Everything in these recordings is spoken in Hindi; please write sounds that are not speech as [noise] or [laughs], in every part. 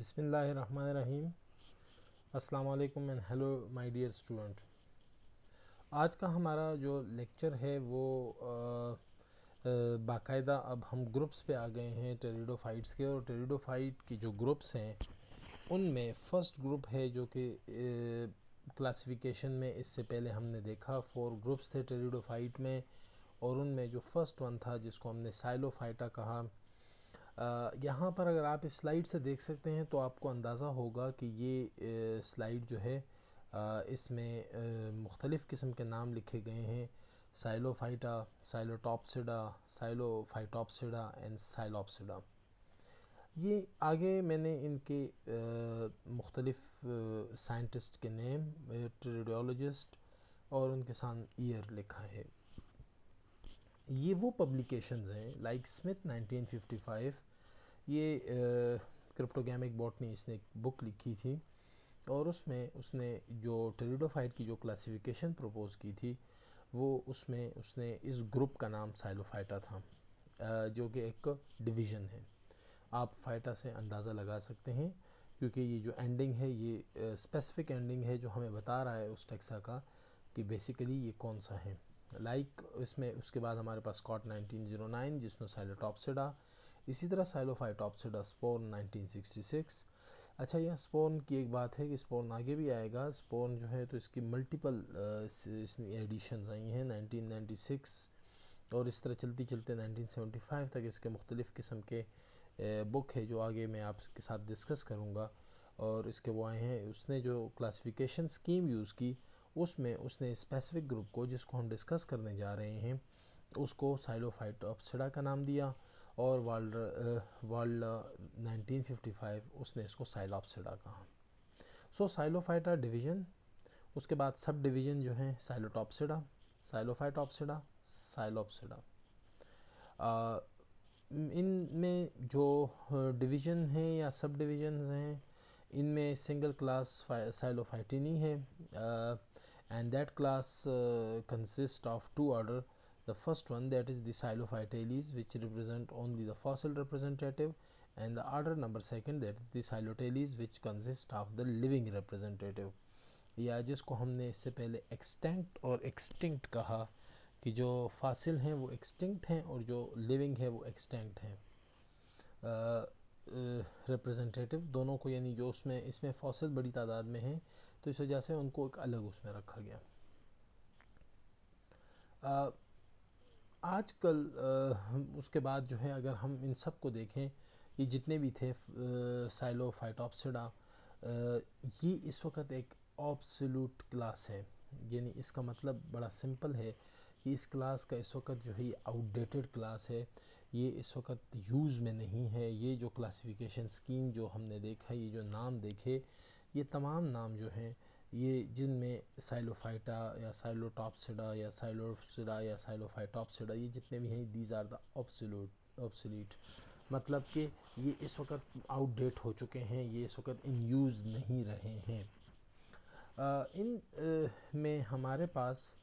बिसमीम असलकम and hello my dear student आज का हमारा जो लेक्चर है वो बाकायदा अब हम ग्रुप्स पे आ गए हैं टेरिडोफाइट्स के और टेरिडोफाइट की जो ग्रुप्स हैं उनमें फ़र्स्ट ग्रुप है जो कि क्लासिफिकेशन में इससे पहले हमने देखा फोर ग्रुप्स थे टेरिडोफाइट में और उनमें जो फ़र्स्ट वन था जिसको हमने साइलोफाइटा कहा यहाँ पर अगर आप इस स्लाइड से देख सकते हैं तो आपको अंदाज़ा होगा कि ये स्लाइड जो है इसमें मुख्तलिफ़ किस्म के नाम लिखे गए हैं साइलोफाइटा साइलोटॉपसिडा साइलोफाइटॉपसिडा एंड साइलोपसिडा ये आगे मैंने इनके मुख्तलिफ़ साइंटिस्ट के नेम ट्रेडियोलॉजिस्ट और उनके साथ ईयर लिखा है ये वो पब्लिकेशंस हैं लाइक स्मिथ 1955 ये क्रिप्टोगेमिक बॉटनी इसने एक बुक लिखी थी और उसमें उसने जो टेरिडोफाइट की जो क्लासिफिकेशन प्रपोज की थी वो उसमें उसने इस ग्रुप का नाम साइलोफाइटा था जो कि एक डिवीज़न है आप फाइटा से अंदाज़ा लगा सकते हैं क्योंकि ये जो एंडिंग है ये स्पेसिफिक एंडिंग है जो हमें बता रहा है उस टेक्सा का कि बेसिकली ये कौन सा है लाइक like, इसमें उसके बाद हमारे पास स्कॉट 1909 जिसने साइलोटॉपसिडा इसी तरह साइलोफाइट स्पोन स्पोर्न 1966 अच्छा यह स्पोर्न की एक बात है कि स्पोर्न आगे भी आएगा स्पोन जो है तो इसकी मल्टीपल एडिशन आई हैं 1996 और इस तरह चलती चलते 1975 तक इसके मुख्तलिफ़ किस्म के बुक है जो आगे मैं आपके साथ डिस्कस करूँगा और इसके वो आए हैं उसने जो क्लासिफिकेशन स्कीम यूज़ की उसमें उसने स्पेसिफिक ग्रुप को जिसको हम डिस्कस करने जा रहे हैं उसको साइलोफाइट ऑप्सिडा का नाम दिया और वाल्डर वाल्डा नाइनटीन उसने इसको साइलॉपसीडा कहा सो साइलोफाइटा डिवीजन उसके बाद सब डिवीजन जो है साइलोटॉपसीडा साइलोफाइटॉपसीडा साइलोपसीडा में जो डिवीजन हैं या सब डिवीजन हैं इनमें सिंगल क्लास साइलोफाइटिनी है and that class consist of two order the first one that is the xylophytales which represent only the fossil representative and the order number second that is the xylotales which consist of the living representative या जिसको हमने इससे पहले एक्सटेंट और एक्सटिंक्ट कहा कि जो फासिल हैं वो एक्सटिंक्ट हैं और जो लिविंग है वो एक्सटेंट हैं रिप्रेजेंटेटिव दोनों को यानी जो उसमें इसमें फॉसिल बड़ी तादाद में हैं तो इस वजह से उनको एक अलग उसमें रखा गया आजकल उसके बाद जो है अगर हम इन सब को देखें ये जितने भी थे साइलो फाइटोपसडा ये इस वक्त एक ऑब्सलूट क्लास है यानी इसका मतलब बड़ा सिंपल है कि इस क्लास का इस वक्त जो है ये आउटडेटेड क्लास है ये इस वक्त यूज़ में नहीं है ये जो क्लासिफिकेशन स्कीम जो हमने देखा ये जो नाम देखे ये तमाम नाम जो हैं ये जिन में साइलोफाइटा या साइलोटॉपसिडा या साइलोसिडा या साइलोफाइटॉपसिडा ये जितने भी हैं these are the absolute obsolete मतलब कि ये इस वक्त आउटडेट हो चुके हैं ये इस वक्त इन यूज़ नहीं रहे हैं आ, इन आ, में हमारे पास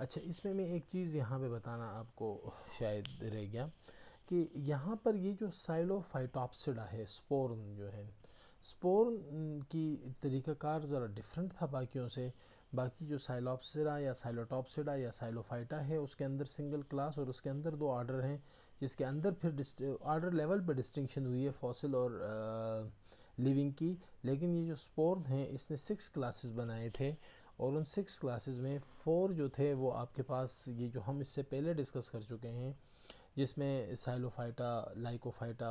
अच्छा इसमें मैं एक चीज़ यहाँ पे बताना आपको शायद रह गया कि यहाँ पर ये जो साइलोफाइटॉपसिडा है स्पोरम जो है स्पोर की तरीक़ाकार ज़रा डिफरेंट था बाकियों से बाकी जो साइलॉप्सिरा या साइलोटॉपसिडा या साइलोफाइटा है उसके अंदर सिंगल क्लास और उसके अंदर दो आर्डर हैं जिसके अंदर फिर आर्डर लेवल पर डिस्टिंक्शन हुई है फॉसिल और आ, लिविंग की लेकिन ये जो स्पोर्न हैं इसने सिक्स क्लासेस बनाए थे और उन सिक्स क्लासेस में फ़ोर जो थे वो आपके पास ये जो हम इससे पहले डिस्कस कर चुके हैं जिसमें साइलोफाइटा लाइकोफाइटा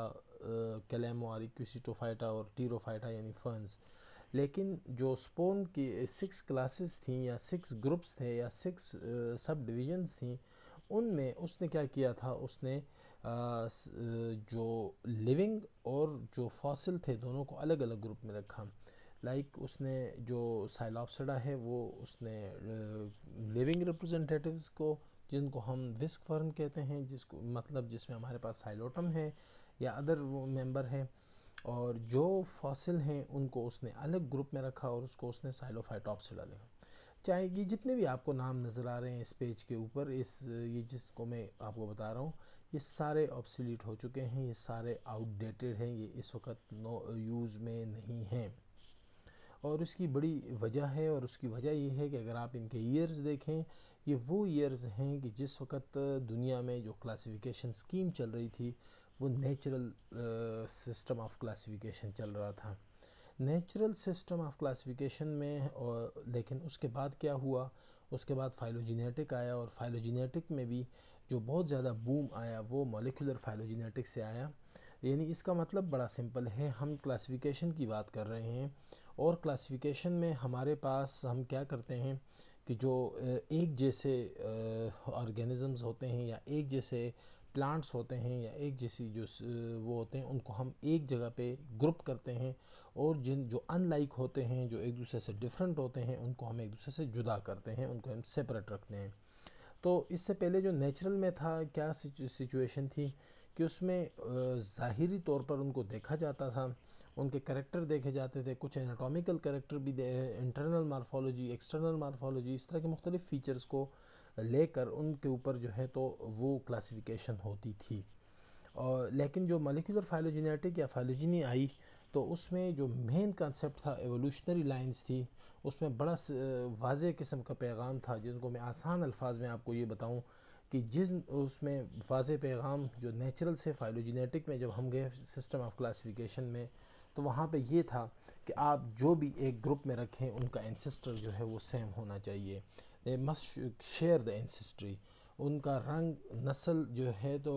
कैलेमोरिक्यूसिटोफाइटा और टीरोफाइटा यानी फर्न्स लेकिन जो स्पोन की सिक्स क्लासेस थी या सिक्स ग्रुप्स थे या सिक्स सब डिविजन्स थी उनमें उसने क्या किया था उसने जो लिविंग और जो फॉसिल थे दोनों को अलग अलग ग्रुप में रखा लाइक like उसने जो साइलॉपसडा है वो उसने लिविंग रिप्रेजेंटेटिव्स को जिनको हम विस्क फर्न कहते हैं जिसको मतलब जिसमें हमारे पास साइलोटम है या अदर मेंबर हैं और जो फॉसिल हैं उनको उसने अलग ग्रुप में रखा और उसको उसने साइलोफाइटॉप्सिला देखा चाहे ये जितने भी आपको नाम नज़र आ रहे हैं इस पेज के ऊपर इस ये जिसको मैं आपको बता रहा हूँ ये सारे ऑप्सिलीट हो चुके हैं ये सारे आउटडेटेड हैं ये इस वक्त नो यूज़ में नहीं हैं और इसकी बड़ी वजह है और उसकी वजह ये है कि अगर आप इनके ईयर्स देखें ये वो ईयर्स हैं कि जिस वक्त दुनिया में जो क्लासिफिकेशन स्कीम चल रही थी वो नेचुरल सिस्टम ऑफ क्लासिफिकेशन चल रहा था नेचुरल सिस्टम ऑफ क्लासिफिकेशन में और लेकिन उसके बाद क्या हुआ उसके बाद फाइलोजेनेटिक आया और फाइलोजेनेटिक में भी जो बहुत ज़्यादा बूम आया वो मोलिकुलर फाइलोजेनेटिक से आया यानी इसका मतलब बड़ा सिंपल है हम क्लासिफिकेशन की बात कर रहे हैं और क्लासिफिकेशन में हमारे पास हम क्या करते हैं कि जो एक जैसे ऑर्गेनिज़म्स होते हैं या एक जैसे प्लांट्स होते हैं या एक जैसी जो वो होते हैं उनको हम एक जगह पे ग्रुप करते हैं और जिन जो अनलाइक होते हैं जो एक दूसरे से डिफरेंट होते हैं उनको हम एक दूसरे से जुदा करते हैं उनको हम सेपरेट रखते हैं तो इससे पहले जो नेचुरल में था क्या सिचुएशन थी कि उसमें ज़ाहरी तौर पर उनको देखा जाता था उनके करेक्टर देखे जाते थे कुछ एनाटॉमिकल करेक्टर भी इंटरनल मार्फोलॉजी एक्सटर्नल मार्फोलॉजी इस तरह के मुख्तलिफ़ फ़ीचर्स को लेकर उनके ऊपर जो है तो वो क्लासिफिकेशन होती थी और लेकिन जो मलिकुलर फाइलोजेनेटिक या फाइलोजनी आई तो उसमें जो मेन कॉन्सेप्ट था एवोल्यूशनरी लाइंस थी उसमें बड़ा वाज किस्म का पैगाम था जिनको मैं आसान अल्फाज में आपको ये बताऊँ कि जिस उसमें वाज पैगाम जो नेचुरल से फाइलोजेनेटिक में जब हम गए सिस्टम ऑफ क्लासिफिकेशन में तो वहाँ पे ये था कि आप जो भी एक ग्रुप में रखें उनका एंसेस्टर जो है वो सेम होना चाहिए they must share the ancestry उनका रंग नस्ल जो है तो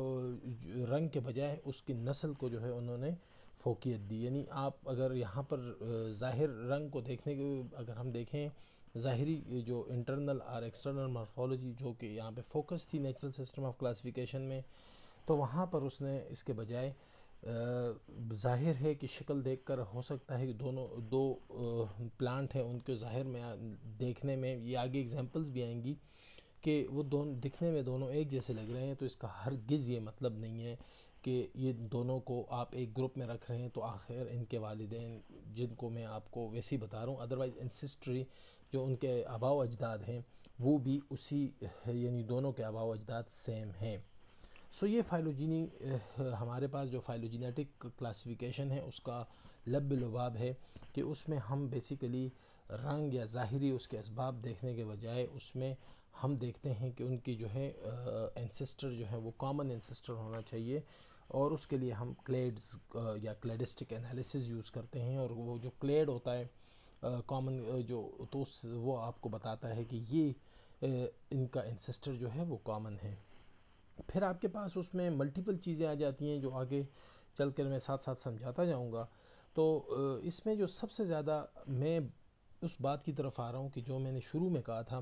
रंग के बजाय उसकी नस्ल को जो है उन्होंने फोकियत दी यानी आप अगर यहाँ पर ज़ाहिर रंग को देखने के अगर हम देखें ज़ाहरी जो इंटरनल और एक्सटर्नल मार्फोलॉजी जो कि यहाँ पे फोकस थी नेचुरल सिस्टम ऑफ क्लासिफिकेशन में तो वहाँ पर उसने इसके बजाय ज़ाहिर है कि शक्ल देखकर हो सकता है कि दोनों दो प्लांट हैं उनके ज़ाहिर में देखने में ये आगे एग्जांपल्स भी आएंगी कि वो दोनों दिखने में दोनों एक जैसे लग रहे हैं तो इसका हर गिज़ ये मतलब नहीं है कि ये दोनों को आप एक ग्रुप में रख रहे हैं तो आखिर इनके वालदेन जिनको मैं आपको वैसे ही बता रहा हूँ अदरवाइज़ इंसिस्ट्री जो उनके आबाव अजदाद हैं वो भी उसी यानी दोनों के आबाव अजदाद सेम हैं सो ये फाइलोजीनी eh, हमारे पास जो फाइलोजीनेटिक क्लासिफिकेशन है उसका लब लबाब है कि उसमें हम बेसिकली रंग या ज़ाहरी उसके इसबाब देखने के बजाय उसमें हम देखते हैं कि उनकी जो है एनसेस्टर eh, जो है वो कॉमन एनसेस्टर होना चाहिए और उसके लिए हम क्लेड्स eh, या क्लेडिस्टिक एनालिसिस यूज़ करते हैं और वो जो क्लेड होता है कॉमन जो तो वो आपको बताता है कि ये इनका एनसेस्टर जो है वो कॉमन है फिर आपके पास उसमें मल्टीपल चीज़ें आ जाती हैं जो आगे चल कर मैं साथ साथ समझाता जाऊँगा तो इसमें जो सबसे ज़्यादा मैं उस बात की तरफ आ रहा हूँ कि जो मैंने शुरू में कहा था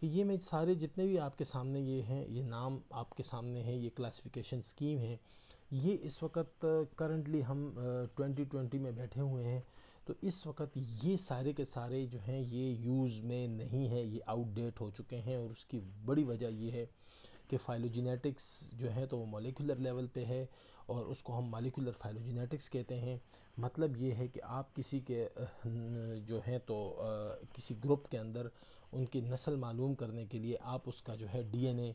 कि ये मैं सारे जितने भी आपके सामने ये हैं ये नाम आपके सामने हैं ये क्लासिफिकेशन स्कीम है ये इस वक्त करंटली हम ट्वेंटी ट्वेंटी में बैठे हुए हैं तो इस वक्त ये सारे के सारे जो हैं ये यूज़ में नहीं है ये आउटडेट हो चुके हैं और उसकी बड़ी वजह ये है कि फाइलोजेनेटिक्स जो है तो वो मोलिकुलर लेवल पे है और उसको हम मालिकुलर फाइलोजेनेटिक्स कहते हैं मतलब ये है कि आप किसी के जो है तो किसी ग्रुप के अंदर उनकी नस्ल मालूम करने के लिए आप उसका जो है डीएनए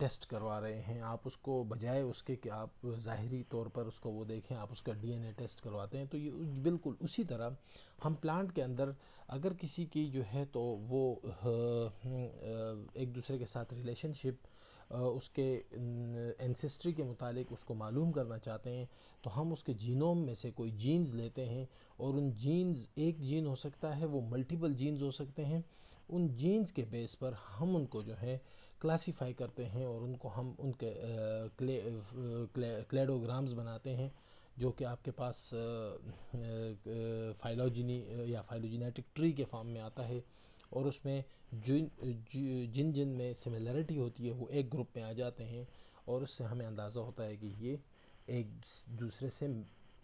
टेस्ट करवा रहे हैं आप उसको बजाय उसके कि आप ज़ाहरी तौर पर उसको वो देखें आप उसका डीएनए टेस्ट करवाते हैं तो ये बिल्कुल उसी तरह हम प्लांट के अंदर अगर किसी की जो है तो वो हम्म, एक दूसरे के साथ रिलेशनशिप उसके एंसेस्ट्री के मुताबिक उसको मालूम करना चाहते हैं तो हम उसके जीनोम में से कोई जीन्स लेते हैं और उन जीन्स एक जीन हो सकता है वो मल्टीपल जीन्स हो सकते हैं उन जीन्स के बेस पर हम उनको जो है क्लासीफाई करते हैं और उनको हम उनके क्ले, क्लेडोग्राम्स बनाते हैं जो कि आपके पास फाइलोजिनी या फाइलोजिनेटिक ट्री के फॉर्म में आता है और उसमें जिन जिन जिन में सिमिलरिटी होती है वो एक ग्रुप में आ जाते हैं और उससे हमें अंदाज़ा होता है कि ये एक दूसरे से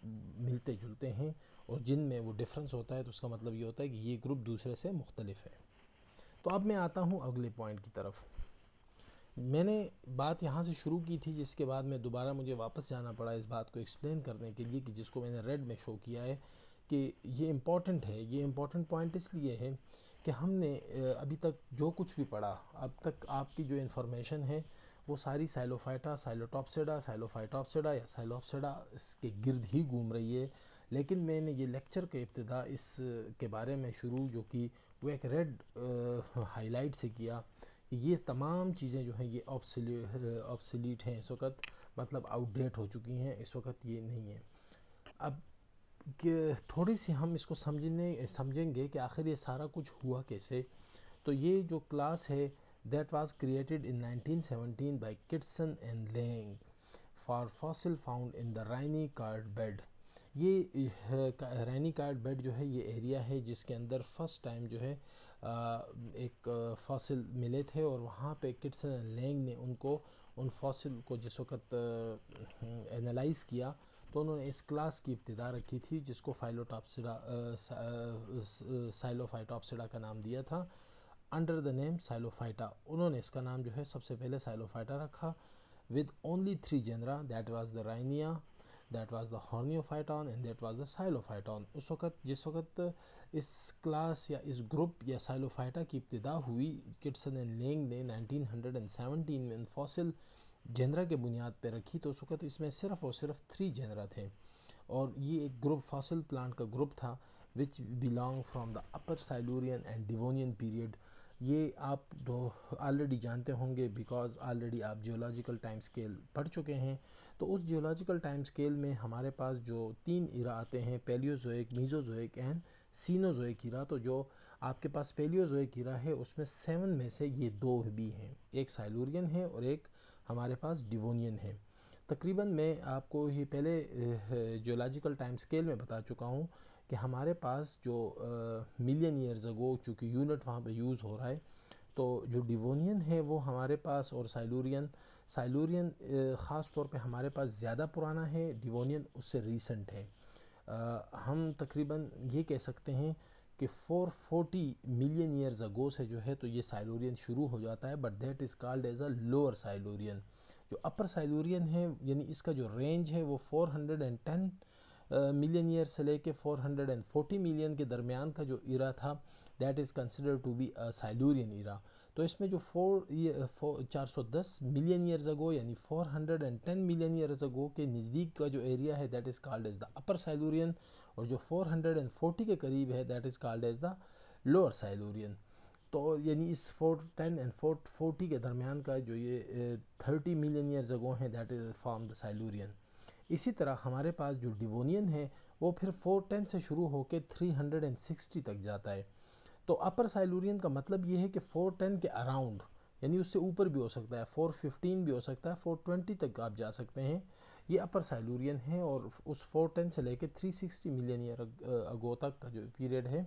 मिलते जुलते हैं और जिन में वो डिफरेंस होता है तो उसका मतलब ये होता है कि ये ग्रुप दूसरे से मुख्तलिफ है तो अब मैं आता हूँ अगले पॉइंट की तरफ मैंने बात यहाँ से शुरू की थी जिसके बाद मैं दोबारा मुझे वापस जाना पड़ा इस बात को एक्सप्लेन करने के लिए कि जिसको मैंने रेड में शो किया है कि ये इम्पॉर्टेंट है ये इम्पॉर्टेंट पॉइंट इसलिए है कि हमने अभी तक जो कुछ भी पढ़ा अब तक आपकी जो इन्फॉर्मेशन है वो सारी साइलोफाइटा साइलोटॉपसेडा साइलोफाइटॉपसेडा या साइलोपसेडा इसके गिरद ही घूम रही है लेकिन मैंने ये लेक्चर के इब्तदा इस के बारे में शुरू जो कि वो एक रेड हाईलाइट से किया ये तमाम चीज़ें जो हैं ये ऑब्सलीट हैं इस वक्त मतलब आउटडेट हो चुकी हैं इस वक्त ये नहीं है अब थोड़ी सी हम इसको समझने समझेंगे कि आखिर ये सारा कुछ हुआ कैसे तो ये जो क्लास है that was created in 1917 by Kidston and Lang for fossil found in the Rhynie chert bed ये रैनी कार्ड बेड जो है ये एरिया है जिसके अंदर फर्स्ट टाइम जो है एक फॉसिल मिले थे और वहाँ पे किट्सन लेंग ने उनको उन फॉसिल को जिस वक्त एनालाइज़ किया तो उन्होंने इस क्लास की इब्तदा रखी थी जिसको फाइलोटॉपसिडा साइलोफाइटॉपसिडा का नाम दिया था अंडर द नेम साइलोफाइटा उन्होंने इसका नाम जो है सबसे पहले साइलोफाइटा रखा with only three genera that was the Rhynia that was the Horneophyton and that was the Psilophyton उस वक़्त जिस वक़्त इस क्लास या इस ग्रुप या साइलोफाइटा की इब्तदा हुई किट्सन एंड लेंग ने 1917 में फॉसिल जनरा के बुनियाद पर रखी तो उस वक़्त इसमें सिर्फ़ और सिर्फ थ्री जनरा थे और ये एक ग्रुप फॉसिल प्लांट का ग्रुप था which belong from the upper Silurian and Devonian period ये आप ऑलरेडी जानते होंगे बिकॉज़ ऑलरेडी आप जियोलॉजिकल टाइम स्केल पढ़ चुके हैं तो उस जियोलॉजिकल टाइम स्केल में हमारे पास जो तीन इरा आते हैं पेलियोजोइक मीजोजोएक एंड सीनोजोएक इरा तो जो आपके पास पेलियोजोइक इरा है उसमें सेवन में से ये दो भी हैं एक साइलूरियन है और एक हमारे पास डिवोनियन है तकरीबन मैं आपको ये पहले जियोलॉजिकल टाइम स्केल में बता चुका हूँ कि हमारे पास जो मिलियन ईयर्स अगो चूँकि यूनिट वहाँ पर यूज़ हो रहा है तो जो डिवोनियन है वो हमारे पास और साइलूरियन साइलूरियन ख़ास तौर पे हमारे पास ज़्यादा पुराना है डिवोनियन उससे रीसेंट है आ, हम तकरीबन ये कह सकते हैं कि 440 मिलियन ईयर्स अगो से जो है तो ये साइलोरियन शुरू हो जाता है but that is called as a lower Silurian जो अपर साइलोरियन है यानी इसका जो रेंज है वो 410 मिलियन ईयर से लेके 440 मिलियन के दरमियान का जो इरा था that is consider to be a Silurian era तो इसमें जो फोर चार सौ दस मिलियन ईयर्स अगो यानी four hundred and ten million years ago के नज़दीक का जो एरिया है that is called as the upper Silurian और जो फोर हंड्रेड एंड फोर्टी के करीब है that is called as the lower Silurian तो यानी इस four ten and four forty के दरमियान का जो ये थर्टी मिलियन ईयर्स अगो हैं that is form the Silurian इसी तरह हमारे पास जो डिवोनियन है वो फिर 410 से शुरू होकर 360 तक जाता है तो अपर साइलूरियन का मतलब ये है कि 410 के अराउंड यानी उससे ऊपर भी हो सकता है 415 भी हो सकता है 420 तक आप जा सकते हैं ये अपर साइलूरियन है और उस 410 से लेके 360 मिलियन ईयर अगो तक का जो पीरियड है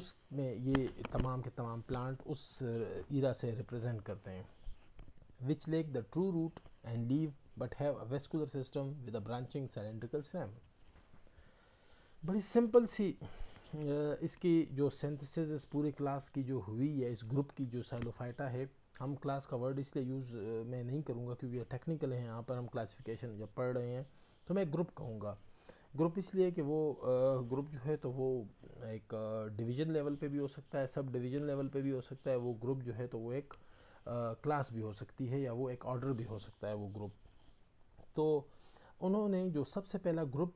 उसमें ये तमाम के तमाम प्लांट उस इरा से रिप्रेजेंट करते हैं which lack the true root and leave but have a vascular system with a branching cylindrical stem बड़ी सिंपल सी इसकी जो सेंथिसिस इस पूरी क्लास की जो हुई है इस ग्रुप की जो साइलोफाइटा है हम क्लास का वर्ड इसलिए यूज़ मैं नहीं करूँगा क्योंकि टेक्निकल है यहाँ पर हम क्लासिफिकेशन जब पढ़ रहे हैं तो मैं ग्रुप कहूँगा ग्रुप इसलिए कि वो ग्रुप जो है तो वो एक डिवीज़न लेवल पे भी हो सकता है सब डिवीज़न लेवल पे भी हो सकता है वो ग्रुप जो है तो वो एक क्लास भी हो सकती है या वो एक ऑर्डर भी हो सकता है वो ग्रुप तो उन्होंने जो सबसे पहला ग्रुप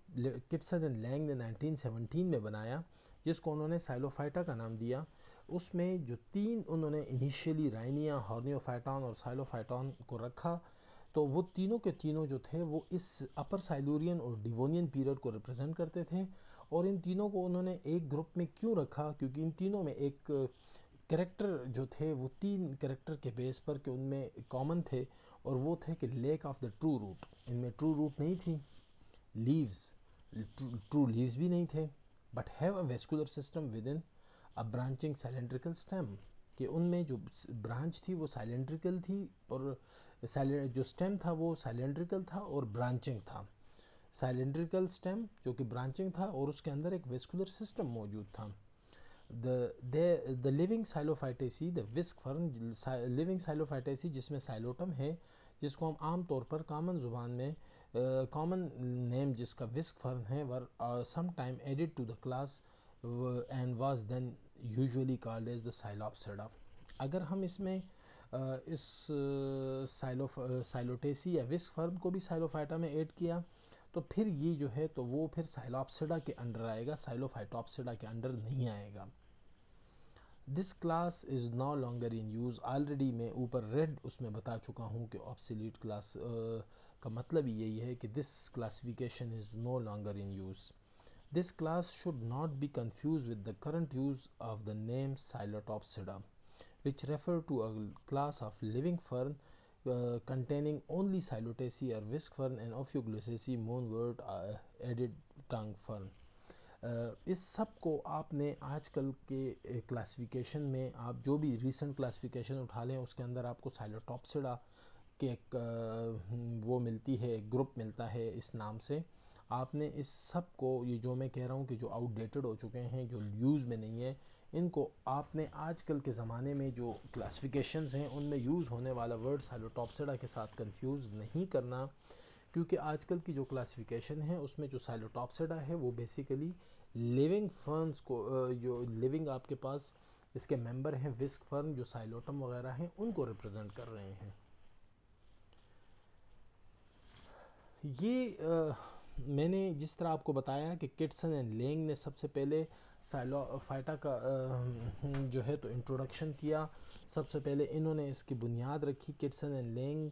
किटसन एंड लैंग ने 1917 में बनाया जिसको उन्होंने साइलोफाइटा का नाम दिया उसमें जो तीन उन्होंने इनिशियली राइनिया हॉर्नियोफाइटॉन और साइलोफाइटॉन को रखा तो वो तीनों के तीनों जो थे वो इस अपर साइलोरियन और डिवोनियन पीरियड को रिप्रेजेंट करते थे और इन तीनों को उन्होंने एक ग्रुप में क्यों रखा क्योंकि इन तीनों में एक करेक्टर जो थे वो तीन करेक्टर के बेस पर कि उनमें कॉमन थे और वो थे कि lack of the true root इनमें ट्रू रूट नहीं थी लीव्स ट्रू लीव्स भी नहीं थे but have a vascular system within a branching cylindrical stem कि उनमें जो ब्रांच थी वो साइलेंड्रिकल थी और जो स्टेम था वो साइलेंड्रिकल था और ब्रांचिंग था साइलेंड्रिकल स्टेम जो कि ब्रांचिंग था और उसके अंदर एक वेस्कुलर सिस्टम मौजूद था the they the living Psilophytaceae the whisk fern living Psilophytaceae जिसमें साइलोटम है जिसको हम आम तौर पर कामन ज़ुबान में कॉमन नेम जिसका विस्क फर्न है were some time added to the class and was then usually called as the Psilopsida अगर हम इसमें इस साइलो साइलोटेसी या विस्क फर्न को भी साइलोफाइटा में ऐड किया तो फिर ये जो है तो वो फिर साइलोपसिडा के अंडर आएगा साइलोफाइटोपसिडा के अंडर नहीं आएगा this class is no longer in use already मैं ऊपर रेड उसमें बता चुका हूँ कि ऑप्सिलीट क्लास का मतलब यही है कि this classification is no longer in use this class should not be confuse with the current use of the name Psilotopsida which refer to a class of living fern Uh, containing only Silutaceae are whisk fern and Ophioglossiaceae moonwort uh, added tongue fern uh, इस सब को आपने आजकल के क्लासिफिकेशन में आप जो भी रीसेंट क्लासिफिकेशन उठा लें उसके अंदर आपको साइलोटॉपसिडा के एक वो मिलती है ग्रुप मिलता है इस नाम से आपने इस सब को ये जो मैं कह रहा हूँ कि जो आउटडेटेड हो चुके हैं जो यूज़ में नहीं है इनको आपने आजकल के ज़माने में जो क्लासिफिकेशंस हैं उनमें यूज़ होने वाला वर्ड्स साइलोटॉपसीडा के साथ कंफ्यूज नहीं करना क्योंकि आजकल की जो क्लासिफिकेशन है उसमें जो साइलोटॉपसीडा है वो बेसिकली लिविंग फर्म्स को जो लिविंग आपके पास इसके मेंबर हैं विस्क फर्म जो साइलोटम वगैरह हैं उनको रिप्रेजेंट कर रहे हैं ये आ, मैंने जिस तरह आपको बताया कि किट्सन एंड लेंग ने सबसे पहले साइलोफाइटा का जो है तो इंट्रोडक्शन किया सबसे पहले इन्होंने इसकी बुनियाद रखी किट्सन एंड लेंग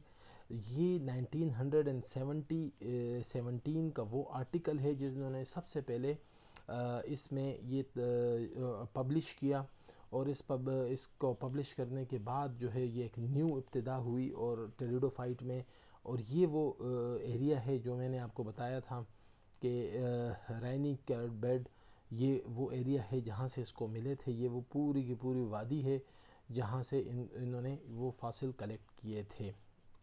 ये 1970 सेवनटीन का वो आर्टिकल है जिन्होंने सबसे पहले इसमें ये पब्लिश किया और इस पब इसको पब्लिश करने के बाद जो है ये एक न्यू इब्तदा हुई और टेरिडोफाइट में और ये वो एरिया है जो मैंने आपको बताया था कि रैनी कर्ड बेड ये वो एरिया है जहाँ से इसको मिले थे ये वो पूरी की पूरी वादी है जहाँ से इन इन्होंने वो फासिल कलेक्ट किए थे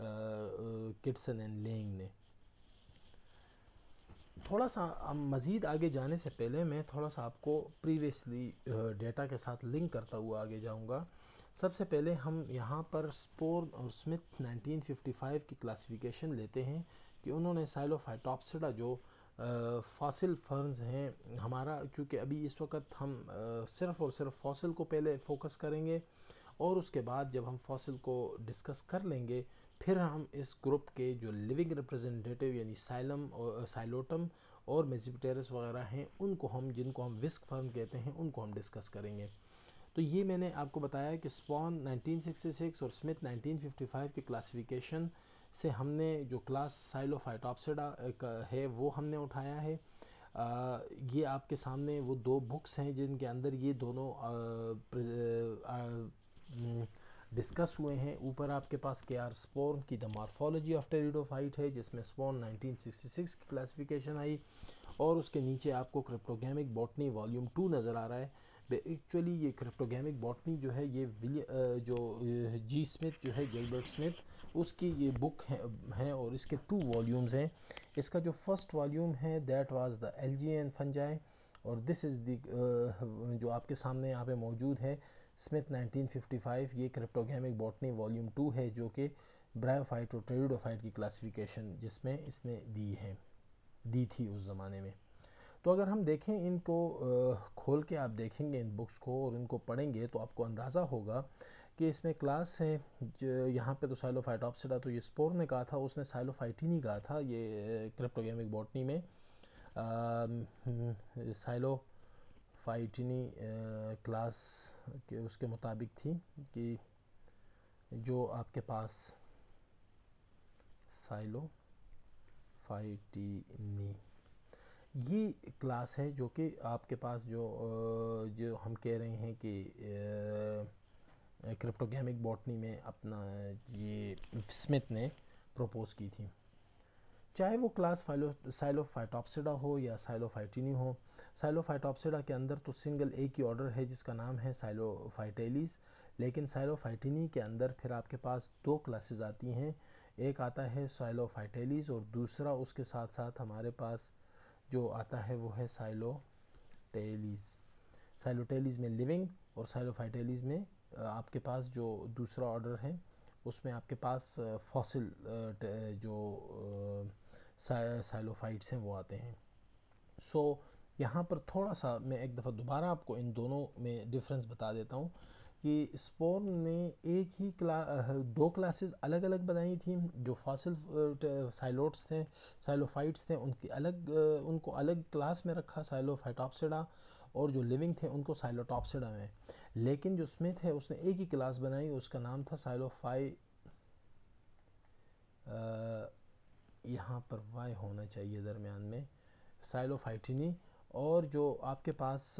किट्सन एंड लेंग ने थोड़ा सा हम मज़ीद आगे जाने से पहले मैं थोड़ा सा आपको प्रीवियसली डेटा के साथ लिंक करता हुआ आगे जाऊंगा सबसे पहले हम यहाँ पर स्पोर और स्मिथ 1955 की क्लासिफिकेशन लेते हैं कि उन्होंने साइलोफाइटॉप्सिडा जो फासिल फंड्स हैं हमारा क्योंकि अभी इस वक्त हम सिर्फ और सिर्फ फॉसिल को पहले फोकस करेंगे और उसके बाद जब हम फॉसिल को डिस्कस कर लेंगे फिर हम इस ग्रुप के जो लिविंग रिप्रेजेंटेटिव यानी साइलम और साइलोटम और मेजिपटेरस वगैरह हैं उनको हम जिनको हम विस्क फर्म कहते हैं उनको हम डिस्कस करेंगे तो ये मैंने आपको बताया कि स्पॉन 1966 और स्मिथ 1955 के क्लासिफिकेशन से हमने जो क्लास साइलोफाइटॉपसिडा है वो हमने उठाया है आ, ये आपके सामने वो दो बुक्स हैं जिनके अंदर ये दोनों डिस्कस हुए हैं ऊपर आपके पास के आर स्पोर्न की द मार्फोलॉजी ऑफ टेरिडोफाइट है जिसमें स्पोर्न 1966 की क्लासिफिकेशन आई और उसके नीचे आपको क्रिप्टोगेमिक बॉटनी वॉल्यूम टू नज़र आ रहा है एक्चुअली ये क्रिप्टोगेमिक बॉटनी जो है ये जो जी स्मिथ जो है गिलबर्ट स्मिथ उसकी ये बुक है, है और इसके टू वॉल्यूम्स हैं इसका जो फर्स्ट वॉल्यूम है that was the algae and fungi और दिस इज़ दी जो आपके सामने यहाँ पे मौजूद है स्मिथ 1955 ये क्रिप्टोगेमिक बॉटनी वॉल्यूम टू है जो कि ब्रायोफाइट और ट्रेडोफाइट की क्लासिफिकेशन जिसमें इसने दी है दी थी उस ज़माने में तो अगर हम देखें इनको uh, खोल के आप देखेंगे इन बुक्स को और इनको पढ़ेंगे तो आपको अंदाज़ा होगा कि इसमें क्लास है यहाँ पे तो साइलोफाइटॉपसिडा तो ये स्पोर ने कहा था उसने साइलोफाइटिन ही कहा था ये क्रिप्टोगेमिक बॉटनी में साइलो फाइटिनी क्लास के उसके मुताबिक थी कि जो आपके पास साइलो फाइटिनी ये क्लास है जो कि आपके पास जो जो हम कह रहे हैं कि क्रिप्टोगेमिक बॉटनी में अपना ये स्मिथ ने प्रपोज़ की थी चाहे वो क्लास फाइलो साइलोफाइटॉप्सिडा हो या साइलोफाइटिनी हो साइलोफाइटॉप्सिडा के अंदर तो सिंगल एक ही ऑर्डर है जिसका नाम है साइलोफाइटेलिस लेकिन साइलोफाइटिनी के अंदर फिर आपके पास दो क्लासेस आती हैं एक आता है साइलोफाइटेलिस और दूसरा उसके साथ साथ हमारे पास जो आता है वो है साइलोटेलिस साइलोटेलिस में लिविंग और साइलोफाइटेलिस में आपके पास जो दूसरा ऑर्डर है उसमें आपके पास फॉसिल जो साइलोफाइट्स हैं वो आते हैं सो so, यहाँ पर थोड़ा सा मैं एक दफ़ा दोबारा आपको इन दोनों में डिफरेंस बता देता हूँ कि स्पोर्न ने एक ही क्ला दो क्लासेस अलग अलग बनाई थी जो फॉसिल साइलोट्स थे साइलोफाइट्स थे उनकी अलग उनको अलग क्लास में रखा साइलोफाइटॉपसेडा और जो लिविंग थे उनको साइलोटॉप्सिडा में लेकिन जो स्मिथ है उसने एक ही क्लास बनाई उसका नाम था साइलोफाई यहाँ पर वाई होना चाहिए दरमियान में साइलोफाइटिनी और जो आपके पास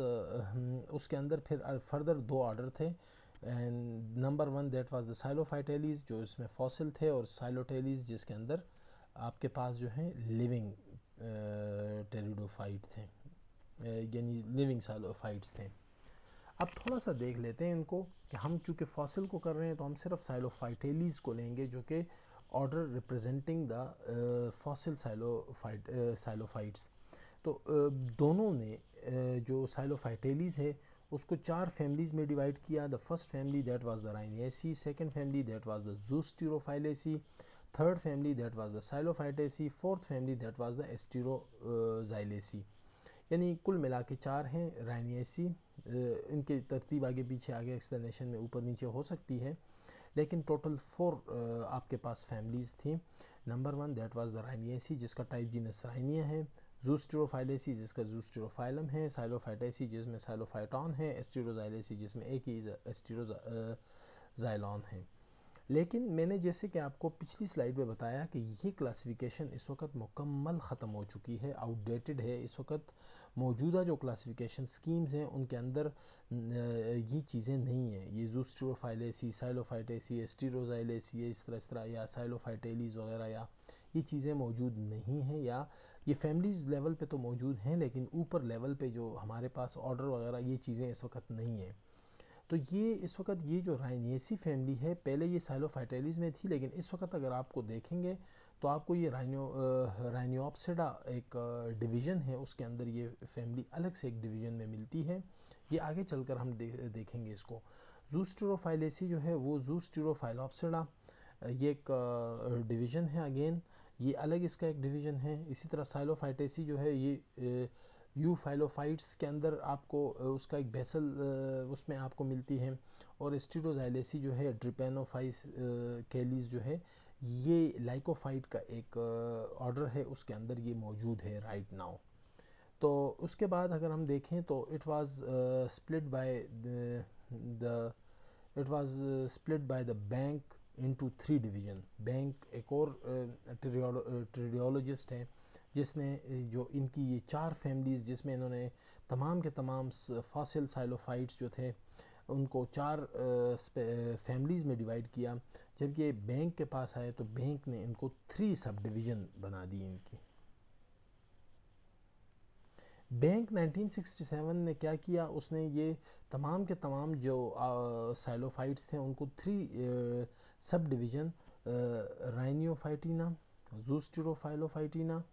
उसके अंदर फिर फर्दर दो ऑर्डर थे and number one that was the Psilophytales जो इसमें फॉसिल थे और साइलोटेलीज जिसके अंदर आपके पास जो है लिविंग टेरिडोफाइट थे यानी लिविंग साइलोफाइट्स थे अब थोड़ा सा देख लेते हैं इनको कि हम चूँकि फॉसिल को कर रहे हैं तो हम सिर्फ साइलोफाइटेलीज को लेंगे जो कि order representing the fossil psilophyte psilophytes तो दोनों ने जो साइलोफाइटेलीज है उसको चार फैमिलीज़ में डिवाइड किया the first family that was the Rhyniaceae second family that was the Zosterophyllaceae third family that was the Psilophytaceae fourth family that was the Asteroxylaceae uh, यानी कुल मिला के चार हैं राइनियसी इनके तरतीब आगे पीछे आगे एक्सप्लेनेशन में ऊपर नीचे हो सकती है लेकिन टोटल फोर आपके पास फैमिलीज़ थी number one that was the Rhyniaceae जिसका टाइप जीनस राइनिया है जूस्ट्रोफाइलेसी जिसका जूस्ट्रोफाइलम है साइलोफाइटेसी जिसमें साइलोफाइटॉन है एस्टीरोजाइलेसी जिसमें एक ही एस्टीरोजाइलॉन है लेकिन मैंने जैसे कि आपको पिछली स्लाइड में बताया कि ये क्लासिफिकेशन इस वक्त मुकम्मल ख़त्म हो चुकी है आउटडेटेड है इस वक्त मौजूदा जो क्लासिफिकेशन स्कीम्स हैं उनके अंदर ये चीज़ें नहीं हैं ये जूस्ट्रोफाइलेसी साइलोफाइटेसी एस्टीरोजाइलेसी इस तरह इस तरह या साइलोफाइटेलीज वगैरह या ये चीज़ें मौजूद नहीं हैं या ये फैमिलीज लेवल पे तो मौजूद हैं लेकिन ऊपर लेवल पे जो हमारे पास ऑर्डर वगैरह ये चीज़ें इस वक्त नहीं हैं तो ये इस वक्त ये जो राइनियसी फैमिली है पहले ये साइलोफाइटेलिस में थी लेकिन इस वक्त अगर आपको देखेंगे तो आपको ये राइनो राइनियोपसिडा एक डिवीज़न है उसके अंदर ये फैमिली अलग से एक डिवीज़न में मिलती है ये आगे चलकर हम दे, देखेंगे इसको जूस्टरोफाइलेसी जो है वो जूस्टरोफाइलोपसिडा ये एक डिवीज़न है अगेन ये अलग इसका एक डिवीज़न है इसी तरह साइलोफाइटेसी जो है ये यू फाइलोफाइट्स के अंदर आपको उसका एक बेसल उसमें आपको मिलती है और स्टीडोजाइलेसी जो है ड्रिपेनोफाइस कैलीस जो है ये लाइकोफाइट का एक ऑर्डर है उसके अंदर ये मौजूद है राइट नाउ तो उसके बाद अगर हम देखें तो it was split by the it was split by the Banks into three division Banks एक और ट्रेडियोलॉजिस्ट हैं जिसने जो इनकी ये चार फैमिलीज़ जिसमें इन्होंने तमाम के तमाम फासिल साइलोफाइट्स जो थे उनको चार फैमिलीज़ में डिवाइड किया जब ये बैंक के पास आए तो बैंक ने इनको थ्री सब डिवीज़न बना दी इनकी बैंक 1967 ने क्या किया उसने ये तमाम के तमाम जो साइलोफाइट्स थे उनको three subdivision Rhyniophytina Zosterophyllophytina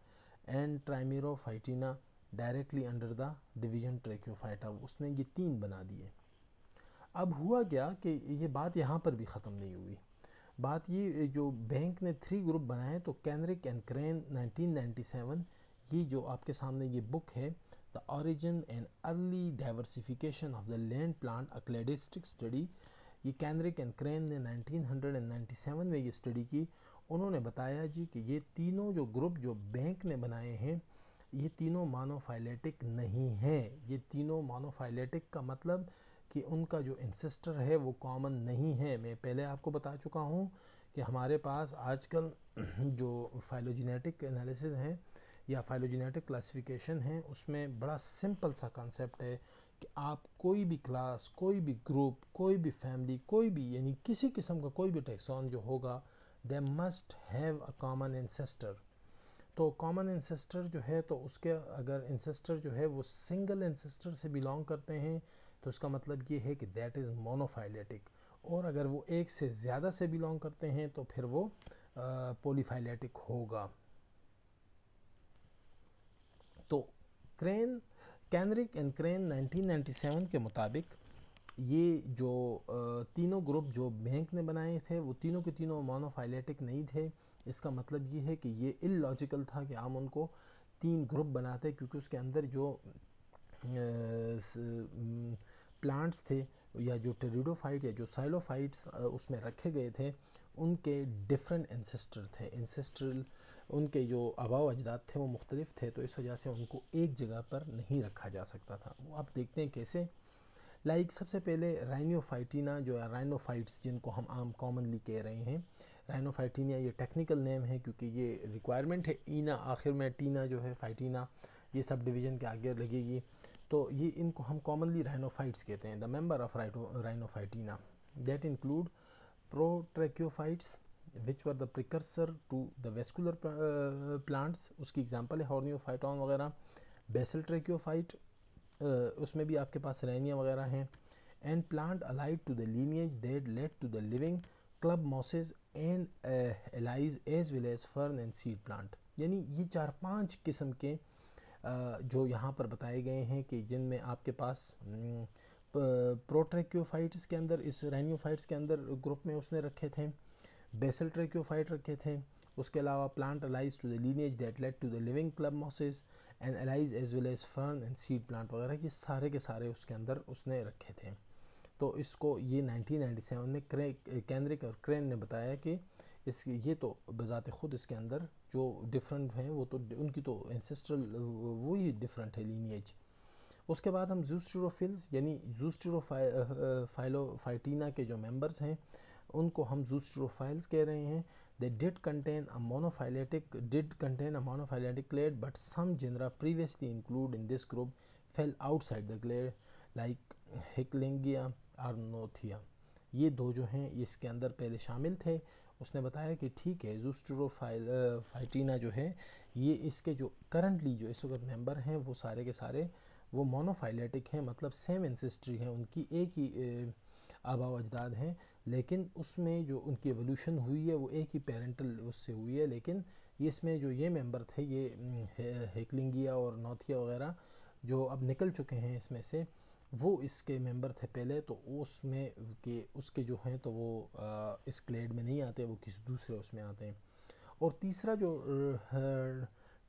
and Trimerophytina directly under the division Tracheophyta उसने ये तीन बना दिए अब हुआ क्या कि ये बात यहाँ पर भी ख़त्म नहीं हुई बात ये जो बैंक ने थ्री ग्रुप बनाए तो कैनरिक एंड क्रेन 1997 ये जो आपके सामने ये बुक है the origin and early diversification of the land plant a cladistic study ये कैनरिक एंड क्रेन ने 1997 में ये स्टडी की उन्होंने बताया जी कि ये तीनों जो ग्रुप जो बैंक ने बनाए हैं ये तीनों मानोफाइलेटिक नहीं हैं ये तीनों मानोफाइलेटिक का मतलब कि उनका जो इंसेस्टर है वो कॉमन नहीं है मैं पहले आपको बता चुका हूँ कि हमारे पास आजकल [clears throat] जो फाइलोजेनेटिक एनालिसिस हैं या फाइलोजेनेटिक क्लासिफिकेशन है उसमें बड़ा सिंपल सा कॉन्सेप्ट है कि आप कोई भी क्लास कोई भी ग्रुप कोई भी फैमिली कोई भी यानी किसी किस्म का कोई भी टैक्सॉन जो होगा they must have a common ancestor तो कॉमन इंसेस्टर जो है तो उसके अगर इंसेस्टर जो है वो सिंगल इंसेस्टर से बिलोंग करते हैं तो उसका मतलब ये है कि दैट इज़ मोनोफाइलेटिक और अगर वो एक से ज़्यादा से बिलोंग करते हैं तो फिर वो पोलीफाइलेटिक होगा तो क्रेन कैनरिक एंड क्रेन 1997 के मुताबिक ये जो तीनों ग्रुप जो बैंक ने बनाए थे वो तीनों के तीनों मोनोफाइलेटिक नहीं थे इसका मतलब ये है कि ये इलॉजिकल था कि हम उनको तीन ग्रुप बनाते क्योंकि उसके अंदर जो प्लांट्स थे या जो टेरिडोफाइट या जो साइलोफाइट्स उसमें रखे गए थे उनके डिफरेंट इंसेस्टर थे इंसेस्ट्रल उनके जो आबाव अजदाद थे वो मुख्तलिफ थे तो इस वजह से उनको एक जगह पर नहीं रखा जा सकता था वो आप देखते हैं कैसे लाइक like सबसे पहले राइनोफाइटिना जो है राइनोफाइट्स जिनको हम आम कॉमनली कह रहे हैं राइनोफाइटिनिया ये टेक्निकल नेम है क्योंकि ये रिक्वायरमेंट है ईना आखिर में टीना जो है फाइटिना ये सब डिवीज़न के आगे लगेगी तो ये इनको हम कॉमनली राइनोफाइट्स कहते हैं द मेम्बर ऑफ राइटो Rhyniophytina that include protracheophytes which were the precursor to the vascular plants उसकी एग्जाम्पल है हॉर्नियोफाइटॉन वगैरह बेसल ट्रेक्योफाइट उसमें भी आपके पास रैनिया वगैरह हैं and plant allied to the lineage that led to the living club mosses and allies as well as fern and seed plant यानी ये चार पांच किस्म के जो यहाँ पर बताए गए हैं कि जिनमें आपके पास प्रोट्रेक्योफाइट्स के अंदर इस रेन्योफाइट्स के अंदर ग्रुप में उसने रखे थे बेसल ट्रेक्योफाइट रखे थे उसके अलावा plant allies to the lineage that led to the living club mosses and allies as well as fern and seed plant वगैरह ये सारे के सारे उसके अंदर उसने रखे थे तो इसको ये 1997 में क्रे केंद्रिक और क्रेन ने बताया कि इस ये तो बज़ात ख़ुद इसके अंदर जो डिफरेंट हैं वो तो उनकी तो इंसेस्ट्रल वो ही डिफरेंट है लीनिएज उसके बाद हम जूस्ट्रोफिल्स यानी फाइलोफाइटीना के जो मेंबर्स हैं उनको हम जूस्ट्रोफाइल्स कह रहे हैं They did contain a monophyletic did contain a monophyletic clade, but some genera previously included in this group fell outside the clade, like Hicklingia arnothia. ये दो जो हैं ये इसके अंदर पहले शामिल थे उसने बताया कि ठीक है जूस्ट्रोफाइटिना जो है ये इसके जो करंटली जो इस वक्त मेंबर हैं वो सारे के सारे वो मोनोफाइलेटिक हैं मतलब सेम इंसेस्ट्री हैं उनकी एक ही आबा अजदाद हैं लेकिन उसमें जो उनकी एवोल्यूशन हुई है वो एक ही पेरेंटल उससे हुई है लेकिन इसमें जो ये मेंबर थे ये हेकलिंगिया और नौथिया वगैरह जो अब निकल चुके हैं इसमें से वो इसके मेंबर थे पहले तो उसमें के उसके जो हैं तो वो आ, इस क्लेड में नहीं आते वो किसी दूसरे उसमें आते हैं और तीसरा जो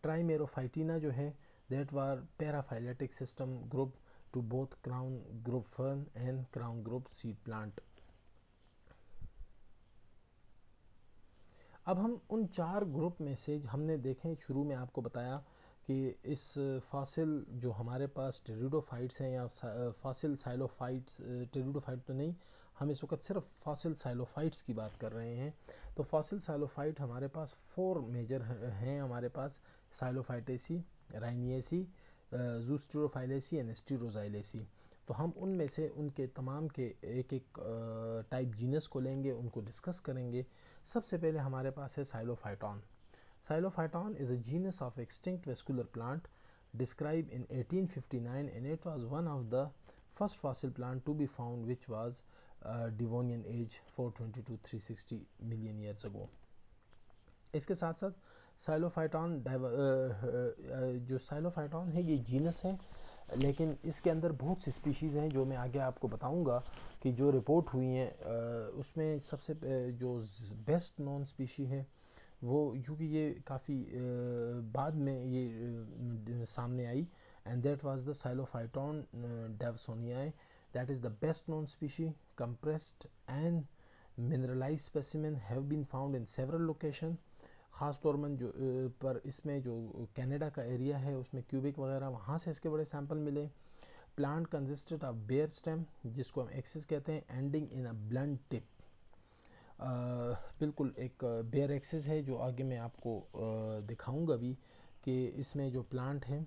ट्राईमेरोफाइटिना जो है that were paraphyletic system group to both crown group fern and crown group seed plant अब हम उन चार ग्रुप में से हमने देखें शुरू में आपको बताया कि इस फासिल जो हमारे पास टेरिडोफाइट्स हैं या फासिल साइलोफाइट्स टेरिडोफाइट तो नहीं हम इस वक्त सिर्फ फासिल साइलोफाइट्स की बात कर रहे हैं तो फासिल साइलोफाइट हमारे पास फोर मेजर हैं हमारे पास साइलोफाइटेसी राइनिएसी जूस्टोफाइलेसी एंड स्टीरोजाइलेसी तो हम उनमें से उनके तमाम के एक एक टाइप जीनस को लेंगे उनको डिस्कस करेंगे सबसे पहले हमारे पास है Psilophyton Psilophyton is a genus of extinct vascular plant describe in 1859 and it was one of the first fossil plant to be found which was Devonian age age to to 360 million years ago इसके साथ साथ साइलोफाइटॉन जो साइलोफाइटॉन है ये जीनस है लेकिन इसके अंदर बहुत सी स्पीशीज़ हैं जो मैं आगे आपको बताऊंगा कि जो रिपोर्ट हुई हैं उसमें सबसे जो बेस्ट नॉन स्पीशी है वो क्योंकि ये काफ़ी बाद में ये सामने आई and that was the Psilophyton dawsonii that is the best known species compressed and mineralise specimen have been found in several location ख़ास तौर में जो पर इसमें जो कनाडा का एरिया है उसमें क्यूबिक वगैरह वहाँ से इसके बड़े सैम्पल मिले plant consisted of bare stem जिसको हम एक्सिस कहते हैं ending in a blunt tip बिल्कुल एक बेयर एक्सिस है जो आगे मैं आपको दिखाऊंगा भी कि इसमें जो प्लांट है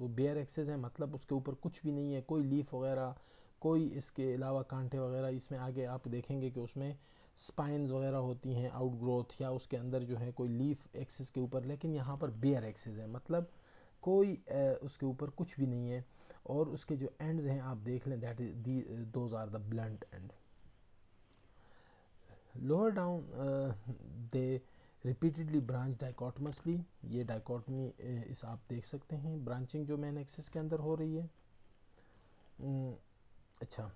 वो बेयर एक्सेस है मतलब उसके ऊपर कुछ भी नहीं है कोई लीफ वगैरह कोई इसके अलावा कांटे वगैरह इसमें आगे आप देखेंगे कि उसमें स्पाइंस वगैरह होती हैं आउट ग्रोथ या उसके अंदर जो है कोई लीफ एक्सिस के ऊपर लेकिन यहाँ पर बेयर एक्सिस है मतलब कोई उसके ऊपर कुछ भी नहीं है और उसके जो एंड्स हैं आप देख लें that is the those are the blunt and lower down they repeatedly branch dichotomously ये डाइकोटमी इस आप देख सकते हैं ब्रांचिंग जो मैन एक्सिस के अंदर हो रही है अच्छा